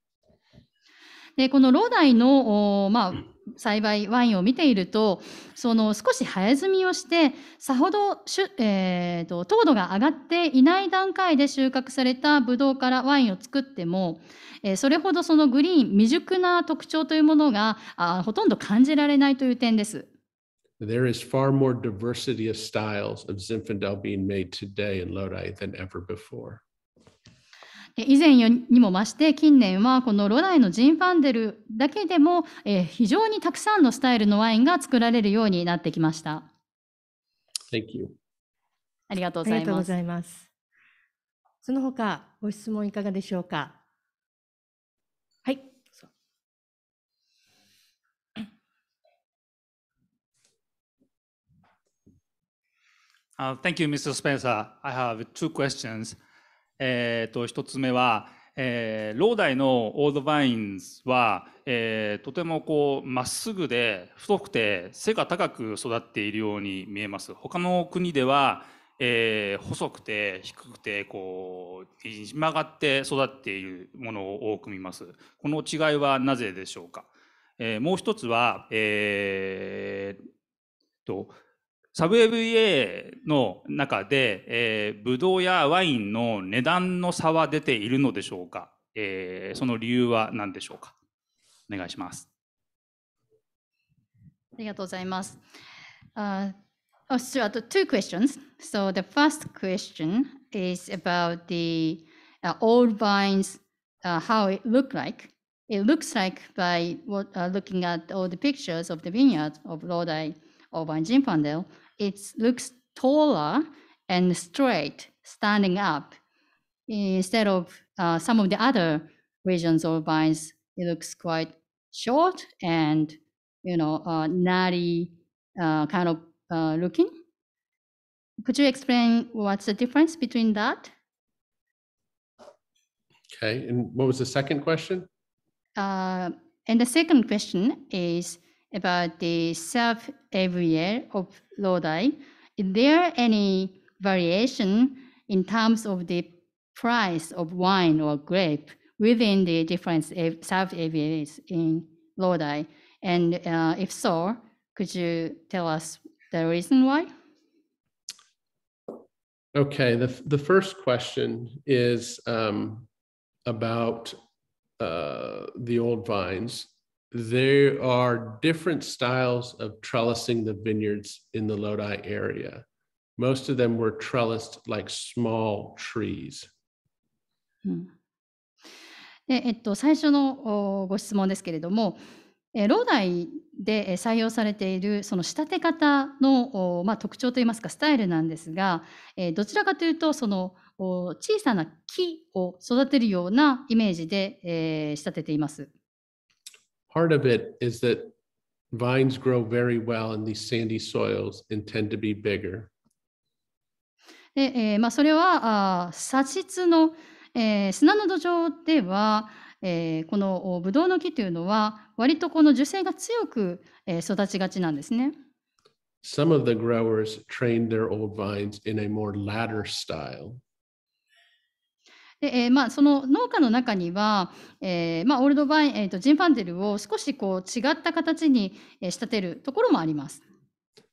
で、このロダイの、まあ、栽培ワインを見ていると、その少し早摘みをして、さほどしゅ、えーと、と糖度が上がっていない段階で収穫されたブドウからワインを作っても、えー、それほどそのグリーン、未熟な特徴というものがあほとんど感じられないという点です。There is far more diversity of styles of Zinfandel being made today in Lodi than ever before. 以前にも増して近年はこのロダイのジンファンデルだけでも非常にたくさんのスタイルのワインが作られるようになってきました。Thank you. ありがとうございます。その他ご質問いかがでしょうか。はい。Uh, thank you, Mr. Spencer. I have two questions. えーと、1つ目は、えー、ローダイのオールドバインズは、えー、とてもこうまっすぐで太くて背が高く育っているように見えます他の国では、えー、細くて低くてこう曲がって育っているものを多く見ますこの違いはなぜでしょうか、えもう一つは、えーとサブ FBA の中で、えー、ブドウやワインの値段の差は出ているのでしょうか、えー、その理由は何でしょうかお願いします。ありがとうございます。Uh, o so, two questions. So, the first question is about the uh, old vines, uh, how it l o o k e like. It looks like by what, uh, looking at all the pictures of the vineyards of Lodi or v i n e Ginfandel, it looks taller and straight standing up instead of uh, some of the other regions or vines it looks quite short and you know uh, natty uh, kind of uh, looking could you explain what's the difference between that okay and what was the second question uh, and the second question is about the south area of Lodi. Is there any variation in terms of the price of wine or grape within the different south areas in Lodi? And uh, if so, could you tell us the reason why? Okay, the, the first question is um, about uh, the old vines there are different styles of trellising the vineyards in the Lodi area. Most of them were trellised like small trees. でえっと、最初のご質問ですけれども、えローダイで採用されているその仕立て方の、まあ、特徴といいますかスタイルなんですが、えどちらかというとその小さな木を育てるようなイメージで、え仕立てています。part of it is that vines grow very well in these sandy soils and tend to be bigger. で、えーまあ、それはあ砂質の、えー、砂の土壌では、えー、このブドウの木というのは割とこの樹勢が強く、えー、育ちがちなんですね。Some of the growers trained their old vines in a more ladder style. で、えー、まあ、その農家の中には、えー、まあ、オールドバイン、えーと、ジンファンデルを少しこう違った形に仕立てるところもあります。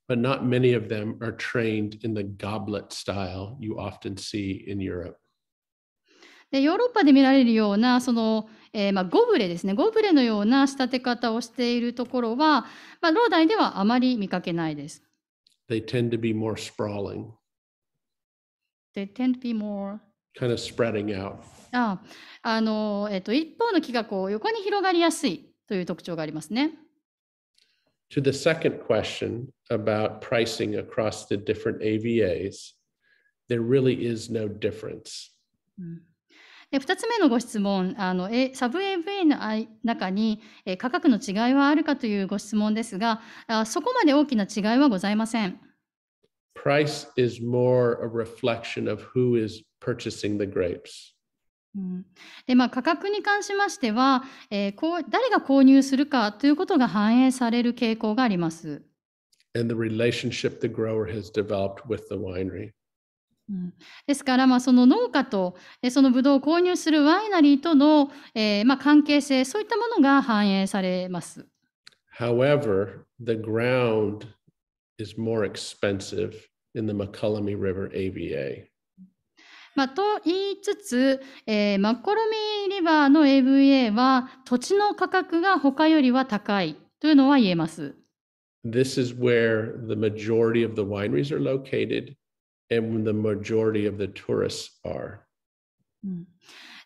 But not many of them are trained in the goblet style you often see in Europe. でヨーロッパで見られるようなその、えー、まあ、ゴブレですねゴブレのような仕立て方をしているところは、まあ、ローダイではあまり見かけないです。They tend to be more sprawling. They tend to be more kind of spreading out. あああのえっと、一方の木がこう横に広がりやすいという特徴がありますね。To the second question about pricing across the different AVAs, there really is no difference. で2つ目のご質問、あのサブ AVA の中に価格の違いはあるかというご質問ですが、そこまで大きな違いはございません。Price is more a reflection of who is purchasing the grapes. うん、でまあ、価格に関しましては、えー、こう誰が購入するかということが反映される傾向があります。ですから、まあ、その農家とえそのブドウを購入するワイナリーとの、えーまあ、関係性そういったものが反映されます。However, the ground is more expensive in the McCullamy River AVA. まあ、と言いつつ、えー、マコロミーリバーの AVA は土地の価格が他よりは高いというのは言えます。This is where the majority of the wineries are located and the majority of the tourists are.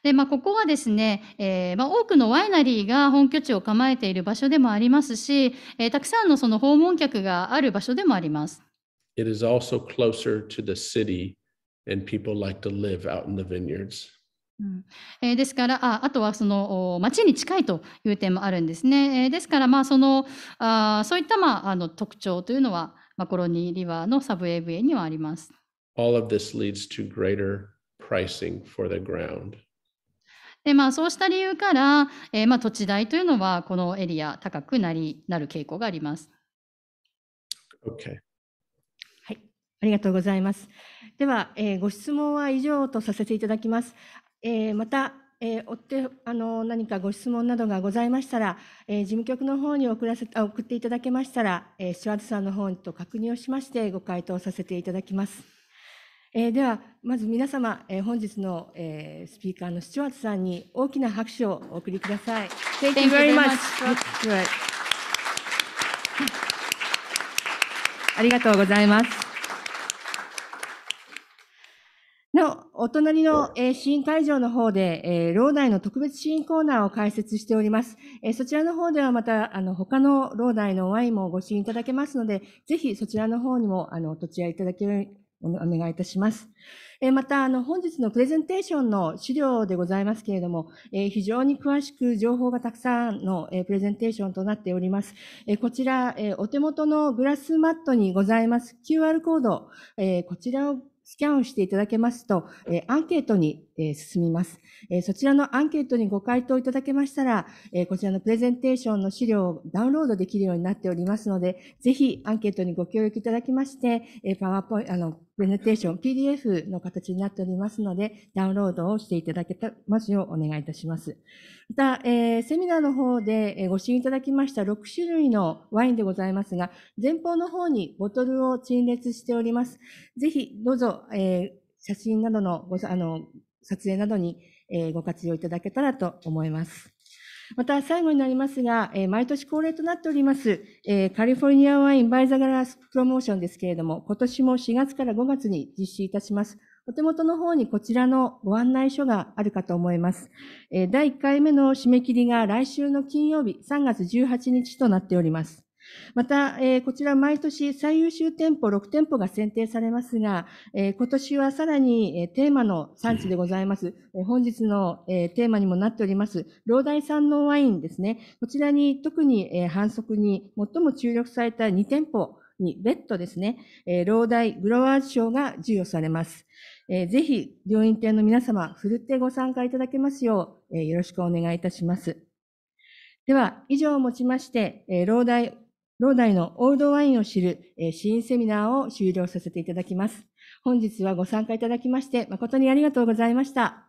でまあ、ここはですね、えーまあ、多くのワイナリーが本拠地を構えている場所でもありますし、えー、たくさんのその訪問客がある場所でもあります。It is also closer to the city and people like to live out in the vineyards. うん、えー、ですからあ、あとはその町に近いという点もあるんですね。えー、ですから、まあ、そのあそういった、まあ、あの特徴というのはマコロニーリバーのサブエブエにはあります。All of this leads to greater pricing for the ground. でまあ、そうした理由から、えーまあ、土地代というのはこのエリア高くなりなる傾向があります。Okay. ありがとうございます。では、えー、ご質問は以上とさせていただきます。えー、また、えー、追ってあの何かご質問などがございましたら、えー、事務局の方に送らせ送っていただけましたら、えー、スチュワーさんの方と確認をしましてご回答させていただきます。えー、ではまず皆様、えー、本日の、えー、スピーカーのスチュワーさんに大きな拍手をお送りください。Thank you very much. ありがとうございます。のお隣の、えー、支援会場の方で、えー、老内の特別支援コーナーを開設しております。えー、そちらの方ではまた、あの、他の老内のワインもご支援いただけますので、ぜひそちらの方にも、あの、お立ち会いいただけるお願いいたします。えまた、あの、本日のプレゼンテーションの資料でございますけれども、え非常に詳しく情報がたくさんの、えプレゼンテーションとなっております。えこちら、えお手元のグラスマットにございます QR コード、えこちらをスキャンをしていただけますと、えアンケートにえ進みます、えそちらのアンケートにご回答いただけましたら、えこちらのプレゼンテーションの資料をダウンロードできるようになっておりますので、ぜひアンケートにご協力いただきまして、えパワーポイント、あの、プレゼンテーション、PDF の形になっておりますので、ダウンロードをしていただけますようお願いいたします。また、えー、セミナーの方でご支援いただきました6種類のワインでございますが、前方の方にボトルを陳列しております。ぜひ、どうぞ、えー、写真などのごあの撮影などに、えご活用いただけたらと思います。また最後になりますが、え毎年恒例となっております、えカリフォルニアワインバイザガラスプロモーションですけれども、今年も4月から5月に実施いたします。お手元の方にこちらのご案内書があるかと思います。え第1回目の締め切りが来週の金曜日3月18日となっております。また、えー、こちら毎年最優秀店舗6店舗が選定されますが、えー、今年はさらに、えー、テーマの産地でございます。えー、本日の、えー、テーマにもなっております、老大産のワインですね。こちらに特に、えー、反則に最も注力された2店舗に別途ですね、えー、老大グロワーズ賞が授与されます。えー、ぜひ、病院店の皆様、ふるってご参加いただけますよう、えー、よろしくお願いいたします。では、以上をもちまして、えー、老大ダイのオールドワインを知る、えー、試飲セミナーを終了させていただきます。本日はご参加いただきまして誠にありがとうございました。